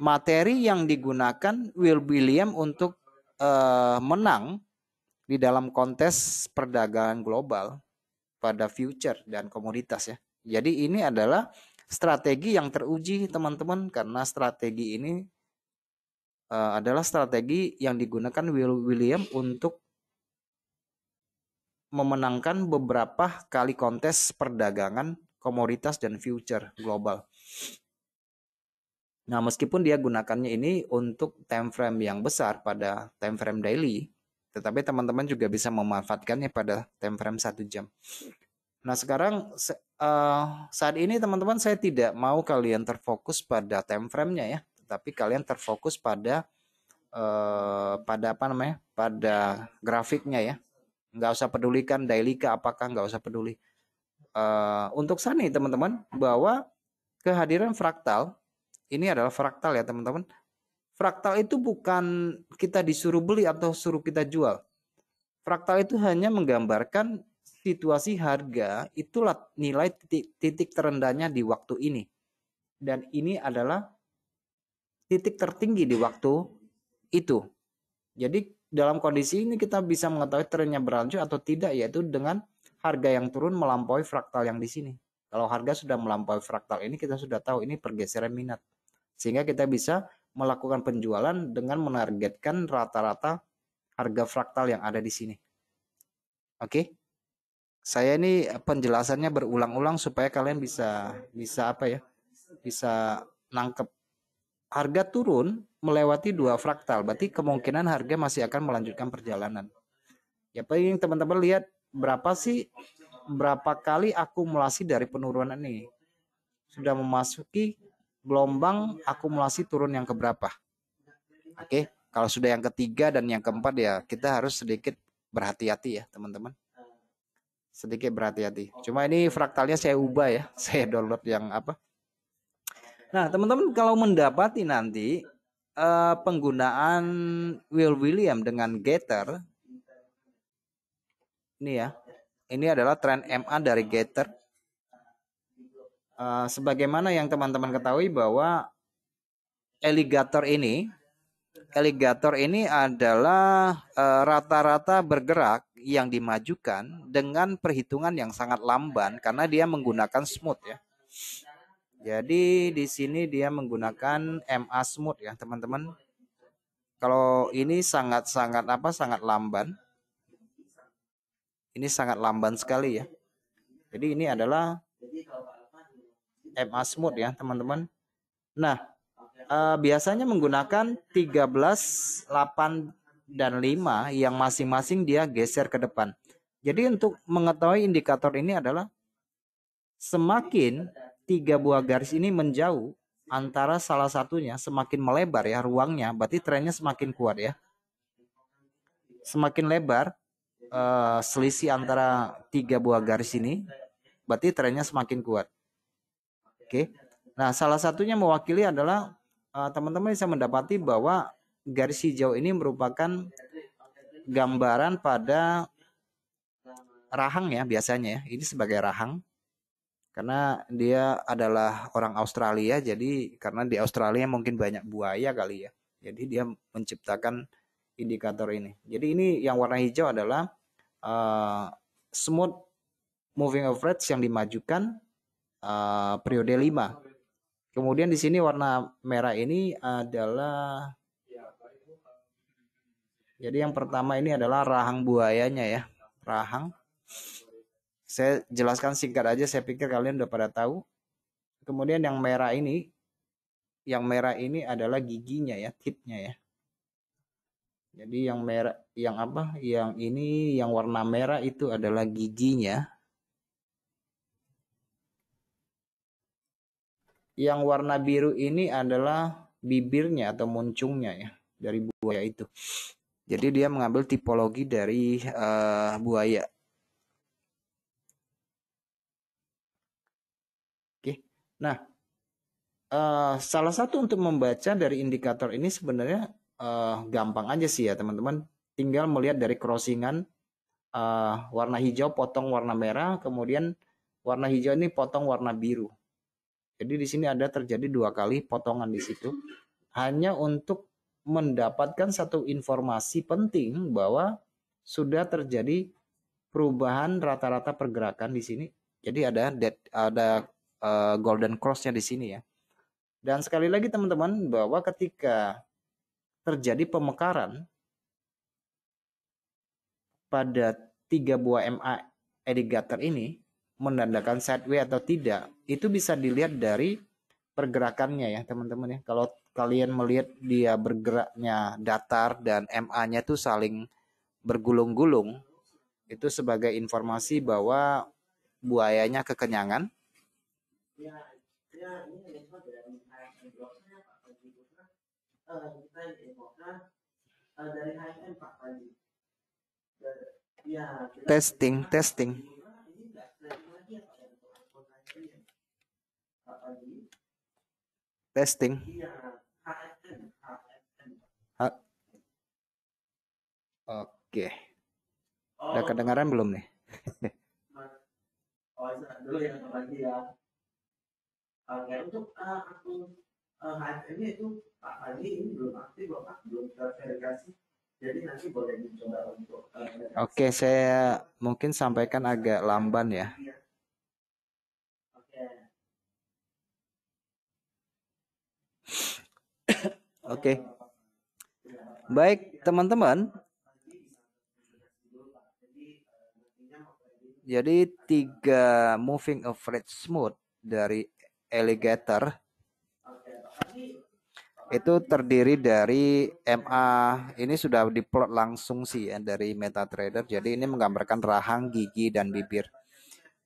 materi yang digunakan Will William untuk uh, menang di dalam kontes perdagangan global pada future dan komoditas ya. Jadi ini adalah strategi yang teruji teman-teman karena strategi ini uh, adalah strategi yang digunakan Will William untuk memenangkan beberapa kali kontes perdagangan komoditas dan future global. Nah, meskipun dia gunakannya ini untuk time frame yang besar pada time frame daily, tetapi teman-teman juga bisa memanfaatkannya pada time frame satu jam. Nah, sekarang eh, saat ini teman-teman saya tidak mau kalian terfokus pada time frame-nya ya, tetapi kalian terfokus pada eh, pada apa namanya? pada grafiknya ya. Nggak usah pedulikan daily ke apakah nggak usah peduli uh, untuk Sunny teman-teman bahwa kehadiran fraktal ini adalah fraktal ya teman-teman. Fraktal itu bukan kita disuruh beli atau suruh kita jual. Fraktal itu hanya menggambarkan situasi harga itulah nilai titik, titik terendahnya di waktu ini. Dan ini adalah titik tertinggi di waktu itu. Jadi dalam kondisi ini kita bisa mengetahui trennya berlanjut atau tidak yaitu dengan harga yang turun melampaui fraktal yang di sini. Kalau harga sudah melampaui fraktal ini kita sudah tahu ini pergeseran minat. Sehingga kita bisa melakukan penjualan dengan menargetkan rata-rata harga fraktal yang ada di sini. Oke. Okay? Saya ini penjelasannya berulang-ulang supaya kalian bisa bisa apa ya? Bisa nangkep. Harga turun melewati dua fraktal, berarti kemungkinan harga masih akan melanjutkan perjalanan. Ya paling teman-teman lihat berapa sih berapa kali akumulasi dari penurunan ini? Sudah memasuki gelombang akumulasi turun yang keberapa? Oke, okay. kalau sudah yang ketiga dan yang keempat ya kita harus sedikit berhati-hati ya teman-teman. Sedikit berhati-hati. Cuma ini fraktalnya saya ubah ya, saya download yang apa? Nah teman-teman kalau mendapati nanti eh, penggunaan Will William dengan getter ini ya. Ini adalah tren MA dari Gator. Eh, sebagaimana yang teman-teman ketahui bahwa eligator ini eligator ini adalah eh, rata-rata bergerak yang dimajukan dengan perhitungan yang sangat lamban karena dia menggunakan smooth ya. Jadi di sini dia menggunakan MA smooth ya, teman-teman. Kalau ini sangat-sangat apa? sangat lamban. Ini sangat lamban sekali ya. Jadi ini adalah MA smooth ya teman-teman. Nah, eh, biasanya menggunakan 13, 8, dan 5 yang masing-masing dia geser ke depan. Jadi untuk mengetahui indikator ini adalah semakin tiga buah garis ini menjauh antara salah satunya semakin melebar ya ruangnya berarti trennya semakin kuat ya semakin lebar uh, selisih antara tiga buah garis ini, berarti trennya semakin kuat. Oke. Okay. Nah, salah satunya mewakili adalah eh, teman-teman uh, bisa mendapati bahwa garis hijau ini merupakan gambaran pada rahang ya biasanya ya. Ini sebagai rahang. Karena dia adalah orang Australia, jadi karena di Australia mungkin banyak buaya kali ya. Jadi dia menciptakan indikator ini. Jadi ini yang warna hijau adalah uh, smooth moving average yang dimajukan uh, periode 5. Kemudian di sini warna merah ini adalah jadi yang pertama ini adalah rahang buayanya ya, rahang. Saya jelaskan singkat aja, saya pikir kalian udah pada tahu. Kemudian yang merah ini, yang merah ini adalah giginya ya, tipnya ya. Jadi yang merah, yang apa? Yang ini, yang warna merah itu adalah giginya. Yang warna biru ini adalah bibirnya atau muncungnya ya dari buaya itu. Jadi dia mengambil tipologi dari uh, buaya. Oke, nah uh, salah satu untuk membaca dari indikator ini sebenarnya uh, gampang aja sih ya teman-teman. Tinggal melihat dari crossingan uh, warna hijau potong warna merah, kemudian warna hijau ini potong warna biru. Jadi di sini ada terjadi dua kali potongan di situ. Hanya untuk mendapatkan satu informasi penting bahwa sudah terjadi perubahan rata-rata pergerakan di sini. Jadi ada dead, ada uh, golden crossnya di sini ya. Dan sekali lagi teman-teman bahwa ketika terjadi pemekaran pada tiga buah MA Edigator ini menandakan sideways atau tidak itu bisa dilihat dari pergerakannya ya teman-teman ya kalau kalian melihat dia bergeraknya datar dan MA-nya tuh saling bergulung-gulung itu sebagai informasi bahwa buayanya kekenyangan Eh, eh, eh, ya, testing, testing. Testing. Iya, Oke. Udah oh. kedengaran belum nih? oh, dulu ya lagi ya. Oke, untuk uh, HFM-nya eh, itu Pak Fadli ini belum aktif, Bapak belum terverifikasi. Jadi nanti boleh dicoba untuk. Uh, eh, Oke, okay, saya mungkin sampaikan agak lamban ya. Oke. Okay. Baik, teman-teman. Jadi tiga moving average smooth dari alligator itu terdiri dari MA ini sudah diplot langsung sih ya dari MetaTrader jadi ini menggambarkan rahang gigi dan bibir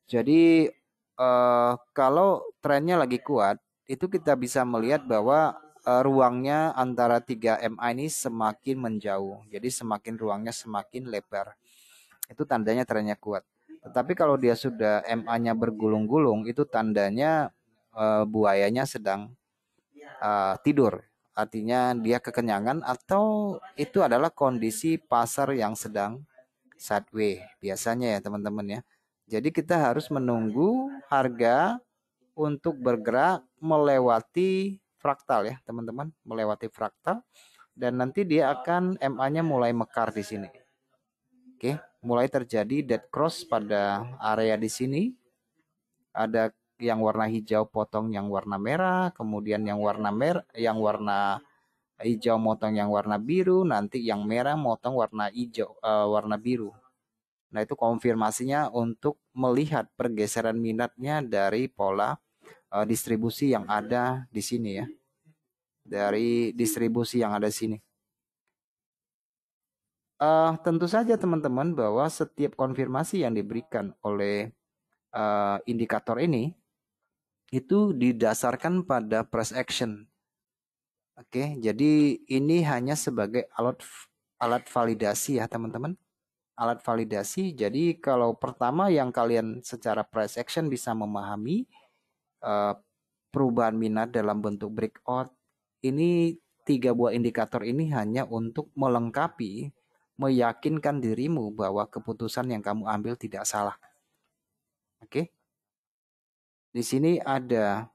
jadi eh, kalau trennya lagi kuat itu kita bisa melihat bahwa eh, ruangnya antara 3 MA ini semakin menjauh jadi semakin ruangnya semakin lebar itu tandanya trennya kuat tetapi kalau dia sudah MA-nya bergulung-gulung itu tandanya eh, buayanya sedang uh, tidur. Artinya dia kekenyangan atau itu adalah kondisi pasar yang sedang sideways biasanya ya teman-teman ya. Jadi kita harus menunggu harga untuk bergerak melewati fraktal ya teman-teman, melewati fraktal dan nanti dia akan MA-nya mulai mekar di sini. Oke, mulai terjadi dead cross pada area di sini. Ada yang warna hijau potong yang warna merah, kemudian yang warna mer yang warna hijau motong yang warna biru, nanti yang merah motong warna hijau, uh, warna biru. Nah itu konfirmasinya untuk melihat pergeseran minatnya dari pola uh, distribusi yang ada di sini ya, dari distribusi yang ada di sini. Uh, tentu saja teman-teman bahwa setiap konfirmasi yang diberikan oleh uh, indikator ini itu didasarkan pada press action. Oke, jadi ini hanya sebagai alat alat validasi ya teman-teman. Alat validasi. Jadi kalau pertama yang kalian secara price action bisa memahami uh, perubahan minat dalam bentuk breakout. Ini tiga buah indikator ini hanya untuk melengkapi, meyakinkan dirimu bahwa keputusan yang kamu ambil tidak salah. Oke. Okay? Di sini ada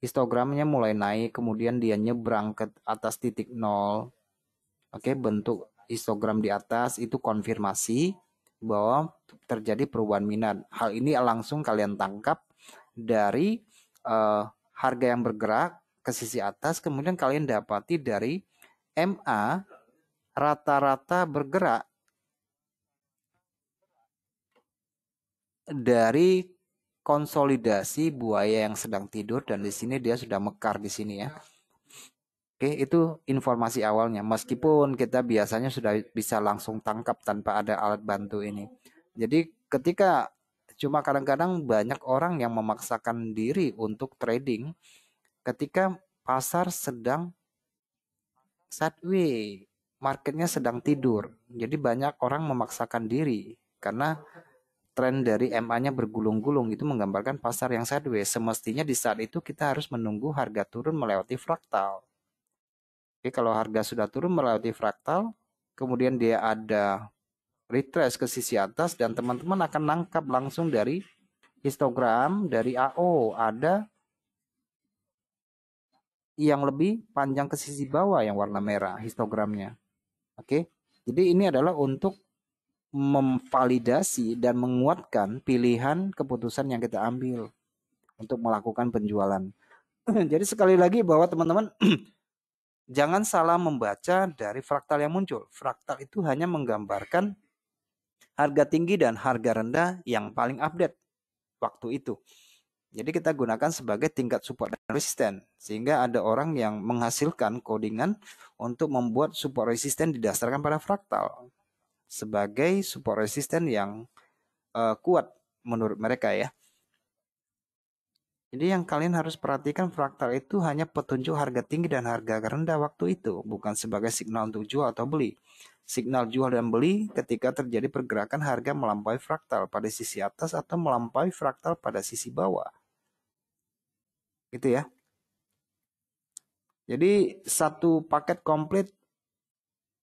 histogramnya mulai naik, kemudian dia nyebrang ke atas titik nol. Oke, bentuk histogram di atas itu konfirmasi bahwa terjadi perubahan minat. Hal ini langsung kalian tangkap dari uh, harga yang bergerak ke sisi atas, kemudian kalian dapati dari MA rata-rata bergerak dari konsolidasi buaya yang sedang tidur dan di sini dia sudah mekar di sini ya. Oke, itu informasi awalnya. Meskipun kita biasanya sudah bisa langsung tangkap tanpa ada alat bantu ini. Jadi ketika cuma kadang-kadang banyak orang yang memaksakan diri untuk trading ketika pasar sedang sideways, marketnya sedang tidur. Jadi banyak orang memaksakan diri karena tren dari MA-nya bergulung-gulung itu menggambarkan pasar yang sideways. Semestinya di saat itu kita harus menunggu harga turun melewati fraktal. Oke, kalau harga sudah turun melewati fraktal, kemudian dia ada retrace ke sisi atas dan teman-teman akan nangkap langsung dari histogram dari AO ada yang lebih panjang ke sisi bawah yang warna merah histogramnya. Oke. Jadi ini adalah untuk memvalidasi dan menguatkan pilihan keputusan yang kita ambil untuk melakukan penjualan. Jadi sekali lagi bahwa teman-teman jangan salah membaca dari fraktal yang muncul. Fraktal itu hanya menggambarkan harga tinggi dan harga rendah yang paling update waktu itu. Jadi kita gunakan sebagai tingkat support dan resisten sehingga ada orang yang menghasilkan codingan untuk membuat support resisten didasarkan pada fraktal sebagai support resisten yang uh, kuat menurut mereka ya. Jadi yang kalian harus perhatikan fraktal itu hanya petunjuk harga tinggi dan harga rendah waktu itu, bukan sebagai signal untuk jual atau beli. Signal jual dan beli ketika terjadi pergerakan harga melampaui fraktal pada sisi atas atau melampaui fraktal pada sisi bawah. Gitu ya. Jadi satu paket komplit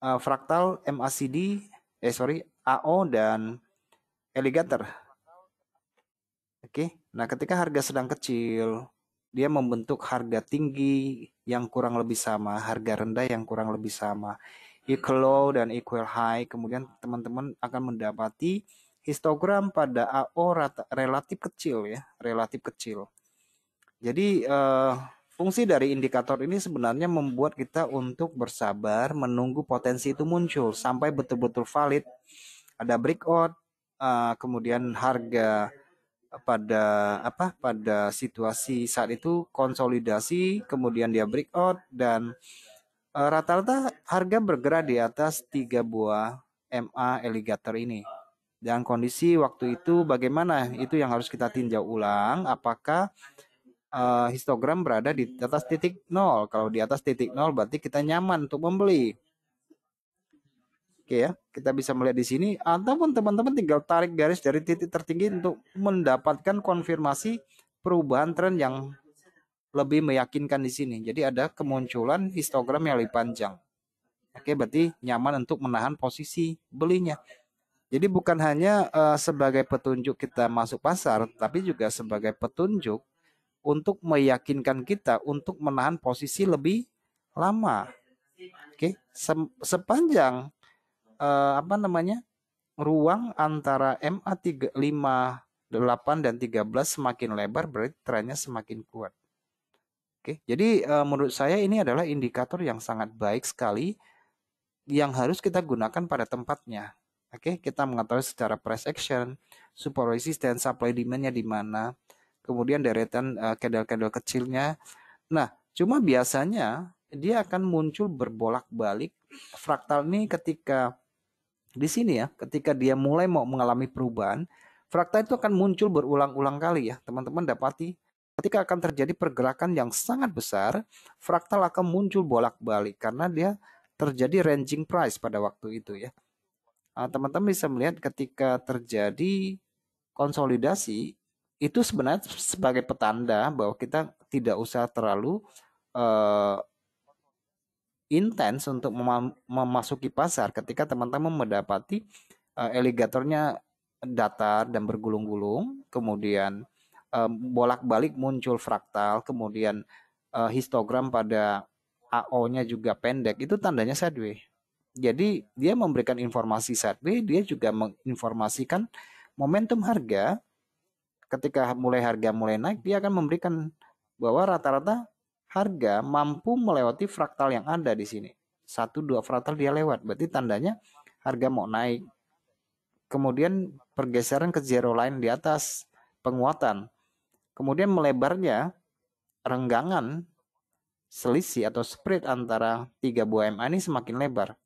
uh, fraktal MACD eh sorry AO dan alligator. Oke, okay. nah ketika harga sedang kecil, dia membentuk harga tinggi yang kurang lebih sama, harga rendah yang kurang lebih sama, equal low dan equal high. Kemudian teman-teman akan mendapati histogram pada AO rata, relatif kecil ya, relatif kecil. Jadi eh, Fungsi dari indikator ini sebenarnya membuat kita untuk bersabar menunggu potensi itu muncul sampai betul-betul valid. Ada breakout, eh, kemudian harga eh, pada apa pada situasi saat itu konsolidasi, kemudian dia breakout dan eh, rata-rata harga bergerak di atas tiga buah MA alligator ini. Dan kondisi waktu itu bagaimana? Itu yang harus kita tinjau ulang. Apakah uh, histogram berada di atas titik nol. Kalau di atas titik nol berarti kita nyaman untuk membeli. Oke ya, kita bisa melihat di sini ataupun teman-teman tinggal tarik garis dari titik tertinggi untuk mendapatkan konfirmasi perubahan tren yang lebih meyakinkan di sini. Jadi ada kemunculan histogram yang lebih panjang. Oke, berarti nyaman untuk menahan posisi belinya. Jadi bukan hanya eh, sebagai petunjuk kita masuk pasar, tapi juga sebagai petunjuk untuk meyakinkan kita untuk menahan posisi lebih lama. Oke, okay? sepanjang uh, apa namanya? ruang antara MA 35 8 dan 13 semakin lebar berarti trennya semakin kuat. Oke, jadi uh, menurut saya ini adalah indikator yang sangat baik sekali yang harus kita gunakan pada tempatnya. Oke, kita mengetahui secara price action, support resistance, supply demand-nya di mana, kemudian deretan eh, kedel-kedel kecilnya. Nah, cuma biasanya dia akan muncul berbolak-balik. Fraktal ini ketika di sini ya, ketika dia mulai mau mengalami perubahan, fraktal itu akan muncul berulang-ulang kali ya. Teman-teman dapati ketika akan terjadi pergerakan yang sangat besar, fraktal akan muncul bolak-balik karena dia terjadi ranging price pada waktu itu ya. Ah, teman-teman nah, bisa melihat ketika terjadi konsolidasi itu sebenarnya sebagai petanda bahwa kita tidak usah terlalu uh, intens untuk mem memasuki pasar ketika teman-teman mendapati uh, eh, eligatornya datar dan bergulung-gulung, kemudian uh, bolak-balik muncul fraktal, kemudian uh, histogram pada AO-nya juga pendek, itu tandanya sideways. Jadi dia memberikan informasi sideways, dia juga menginformasikan momentum harga ketika mulai harga mulai naik dia akan memberikan bahwa rata-rata harga mampu melewati fraktal yang ada di sini. Satu dua fraktal dia lewat, berarti tandanya harga mau naik. Kemudian pergeseran ke zero line di atas penguatan. Kemudian melebarnya renggangan selisih atau spread antara tiga buah MA ini semakin lebar.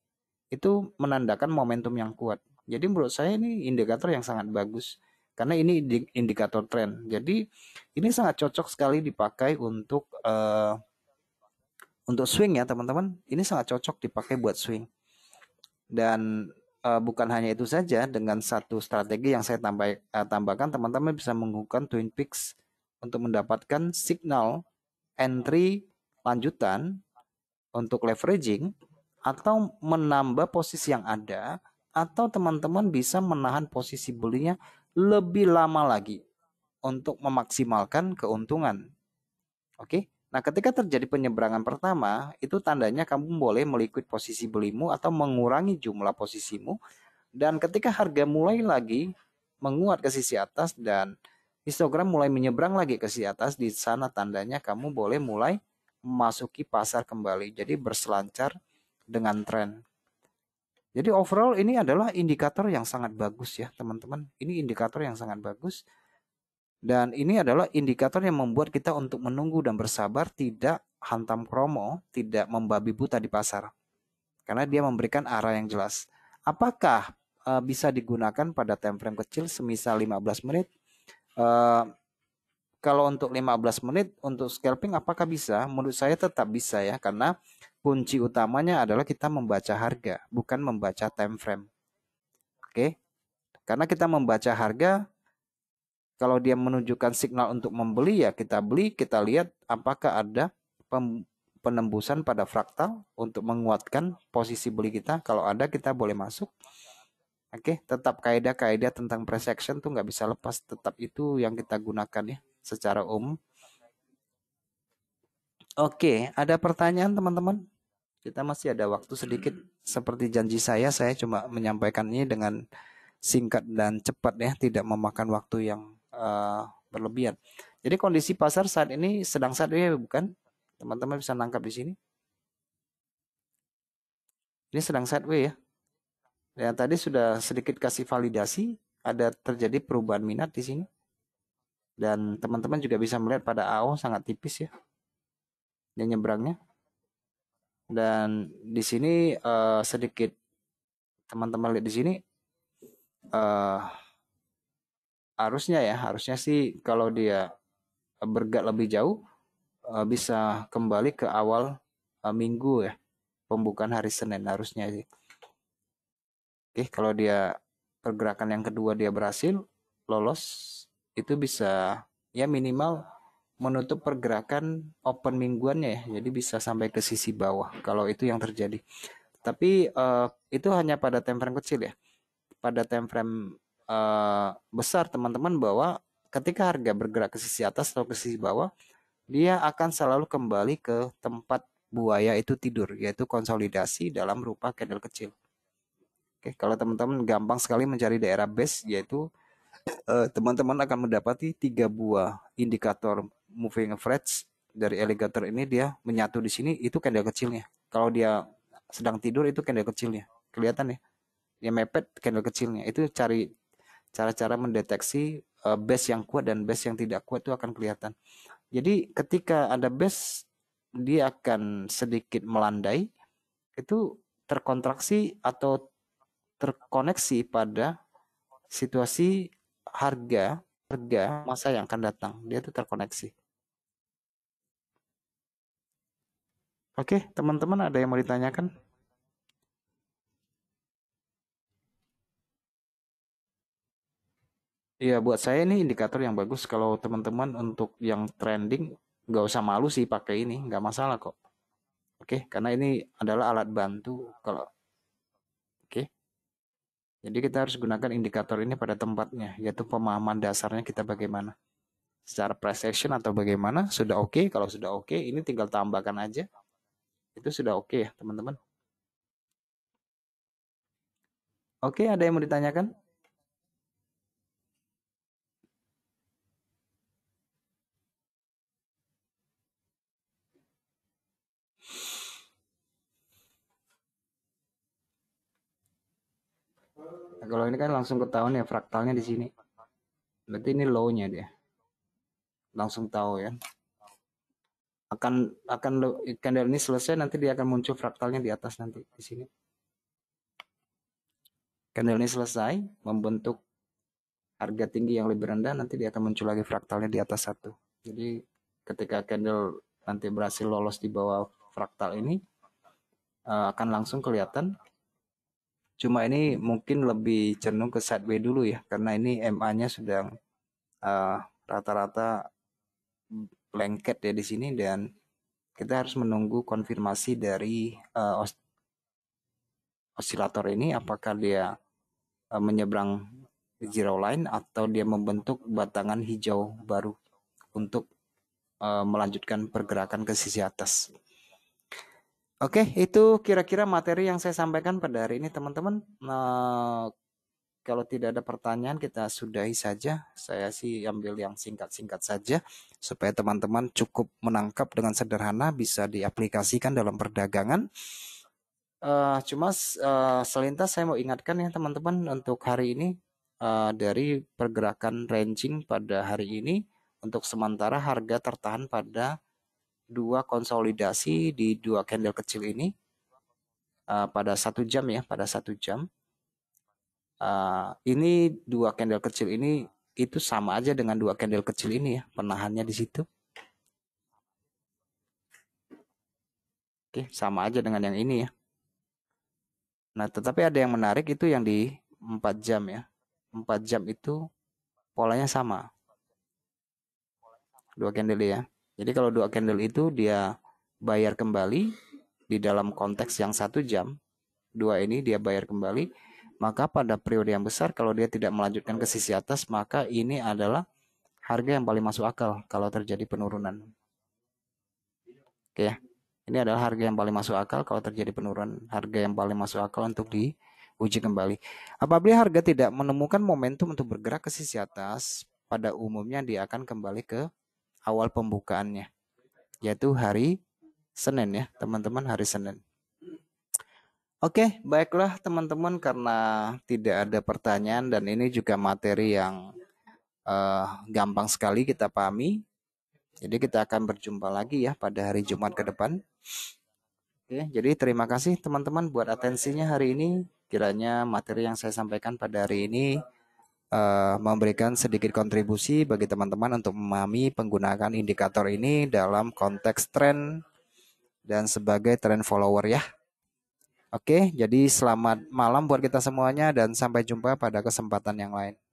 Itu menandakan momentum yang kuat. Jadi menurut saya ini indikator yang sangat bagus karena ini indikator tren. Jadi ini sangat cocok sekali dipakai untuk uh, untuk swing ya teman-teman. Ini sangat cocok dipakai buat swing. Dan uh, bukan hanya itu saja dengan satu strategi yang saya tambah, uh, tambahkan teman-teman bisa menggunakan twin peaks untuk mendapatkan signal entry lanjutan untuk leveraging atau menambah posisi yang ada atau teman-teman bisa menahan posisi belinya lebih lama lagi untuk memaksimalkan keuntungan. Oke. Nah, ketika terjadi penyeberangan pertama, itu tandanya kamu boleh melikuid posisi belimu atau mengurangi jumlah posisimu dan ketika harga mulai lagi menguat ke sisi atas dan histogram mulai menyeberang lagi ke sisi atas, di sana tandanya kamu boleh mulai memasuki pasar kembali. Jadi berselancar dengan tren. Jadi overall ini adalah indikator yang sangat bagus ya teman-teman. Ini indikator yang sangat bagus. Dan ini adalah indikator yang membuat kita untuk menunggu dan bersabar tidak hantam promo, tidak membabi buta di pasar. Karena dia memberikan arah yang jelas. Apakah uh, bisa digunakan pada time frame kecil semisal 15 menit? Uh, kalau untuk 15 menit untuk scalping apakah bisa? Menurut saya tetap bisa ya karena kunci utamanya adalah kita membaca harga, bukan membaca time frame. Oke. Karena kita membaca harga kalau dia menunjukkan signal untuk membeli ya kita beli, kita lihat apakah ada penembusan pada fraktal untuk menguatkan posisi beli kita. Kalau ada kita boleh masuk. Oke, tetap kaedah-kaedah tentang price action tuh nggak bisa lepas, tetap itu yang kita gunakan ya secara umum. Oke, ada pertanyaan teman-teman? kita masih ada waktu sedikit. Hmm. Seperti janji saya, saya cuma menyampaikannya dengan singkat dan cepat ya, tidak memakan waktu yang uh, berlebihan. Jadi kondisi pasar saat ini sedang saat ini bukan? Teman-teman bisa nangkap di sini. Ini sedang sideways ya. Yang tadi sudah sedikit kasih validasi, ada terjadi perubahan minat di sini. Dan teman-teman juga bisa melihat pada AO sangat tipis ya. Dan nyebrangnya dan di sini uh, sedikit teman-teman lihat di sini uh, eh, harusnya ya harusnya sih kalau dia bergerak lebih jauh uh, bisa kembali ke awal uh, minggu ya pembukaan hari Senin harusnya sih. Oke, kalau dia pergerakan yang kedua dia berhasil lolos itu bisa ya minimal menutup pergerakan open mingguannya ya jadi bisa sampai ke sisi bawah kalau itu yang terjadi tapi uh, itu hanya pada time frame kecil ya pada time frame uh, besar teman-teman bahwa ketika harga bergerak ke sisi atas atau ke sisi bawah dia akan selalu kembali ke tempat buaya itu tidur yaitu konsolidasi dalam rupa candle kecil oke kalau teman-teman gampang sekali mencari daerah base yaitu eh, teman-teman uh, akan mendapati tiga buah indikator moving average dari alligator ini dia menyatu di sini itu candle kecilnya. Kalau dia sedang tidur itu candle kecilnya. Kelihatan ya. Dia mepet candle kecilnya. Itu cari cara-cara mendeteksi eh, base yang kuat dan base yang tidak kuat itu akan kelihatan. Jadi ketika ada base dia akan sedikit melandai itu terkontraksi atau terkoneksi pada situasi harga harga masa yang akan datang dia itu terkoneksi Oke, teman-teman ada yang mau ditanyakan? Iya, buat saya ini indikator yang bagus kalau teman-teman untuk yang trending nggak usah malu sih pakai ini, nggak masalah kok. Oke, karena ini adalah alat bantu kalau Oke. Jadi kita harus gunakan indikator ini pada tempatnya, yaitu pemahaman dasarnya kita bagaimana. Secara price atau bagaimana, sudah oke. Okay. Kalau sudah oke, okay, ini tinggal tambahkan aja. Itu sudah oke okay ya, teman-teman. Oke, okay, ada yang mau ditanyakan? Nah, kalau ini kan langsung ketahuan ya fraktalnya di sini. Berarti ini low-nya dia. Langsung tahu ya akan akan candle ini selesai nanti dia akan muncul fraktalnya di atas nanti di sini candle ini selesai membentuk harga tinggi yang lebih rendah nanti dia akan muncul lagi fraktalnya di atas satu jadi ketika candle nanti berhasil lolos di bawah fraktal ini eh, akan langsung kelihatan cuma ini mungkin lebih cenderung ke way dulu ya karena ini MA nya sedang eh, rata-rata uh, rata -rata lengket ya di sini dan kita harus menunggu konfirmasi dari uh, os osilator ini apakah dia uh, menyeberang zero line atau dia membentuk batangan hijau baru untuk uh, melanjutkan pergerakan ke sisi atas. Oke, itu kira-kira materi yang saya sampaikan pada hari ini teman-teman. Nah, kalau tidak ada pertanyaan kita sudahi saja. Saya sih ambil yang singkat-singkat saja supaya teman-teman cukup menangkap dengan sederhana bisa diaplikasikan dalam perdagangan. Uh, cuma uh, selintas saya mau ingatkan ya teman-teman untuk hari ini uh, dari pergerakan ranging pada hari ini untuk sementara harga tertahan pada dua konsolidasi di dua candle kecil ini uh, pada satu jam ya pada satu jam Eh, ini dua candle kecil ini itu sama aja dengan dua candle kecil ini ya penahannya di situ oke sama aja dengan yang ini ya nah tetapi ada yang menarik itu yang di 4 jam ya 4 jam itu polanya sama dua candle ya jadi kalau dua candle itu dia bayar kembali di dalam konteks yang satu jam dua ini dia bayar kembali maka pada periode yang besar kalau dia tidak melanjutkan ke sisi atas maka ini adalah harga yang paling masuk akal kalau terjadi penurunan. Oke ya. Ini adalah harga yang paling masuk akal kalau terjadi penurunan, harga yang paling masuk akal untuk diuji kembali. Apabila harga tidak menemukan momentum untuk bergerak ke sisi atas, pada umumnya dia akan kembali ke awal pembukaannya, yaitu hari Senin ya, teman-teman hari Senin. Oke, baiklah teman-teman karena tidak ada pertanyaan dan ini juga materi yang uh, gampang sekali kita pahami. Jadi kita akan berjumpa lagi ya pada hari Jumat ke depan. Oke, jadi terima kasih teman-teman buat atensinya hari ini. Kiranya materi yang saya sampaikan pada hari ini uh, memberikan sedikit kontribusi bagi teman-teman untuk memahami penggunaan indikator ini dalam konteks tren dan sebagai trend follower ya. Oke, jadi selamat malam buat kita semuanya dan sampai jumpa pada kesempatan yang lain.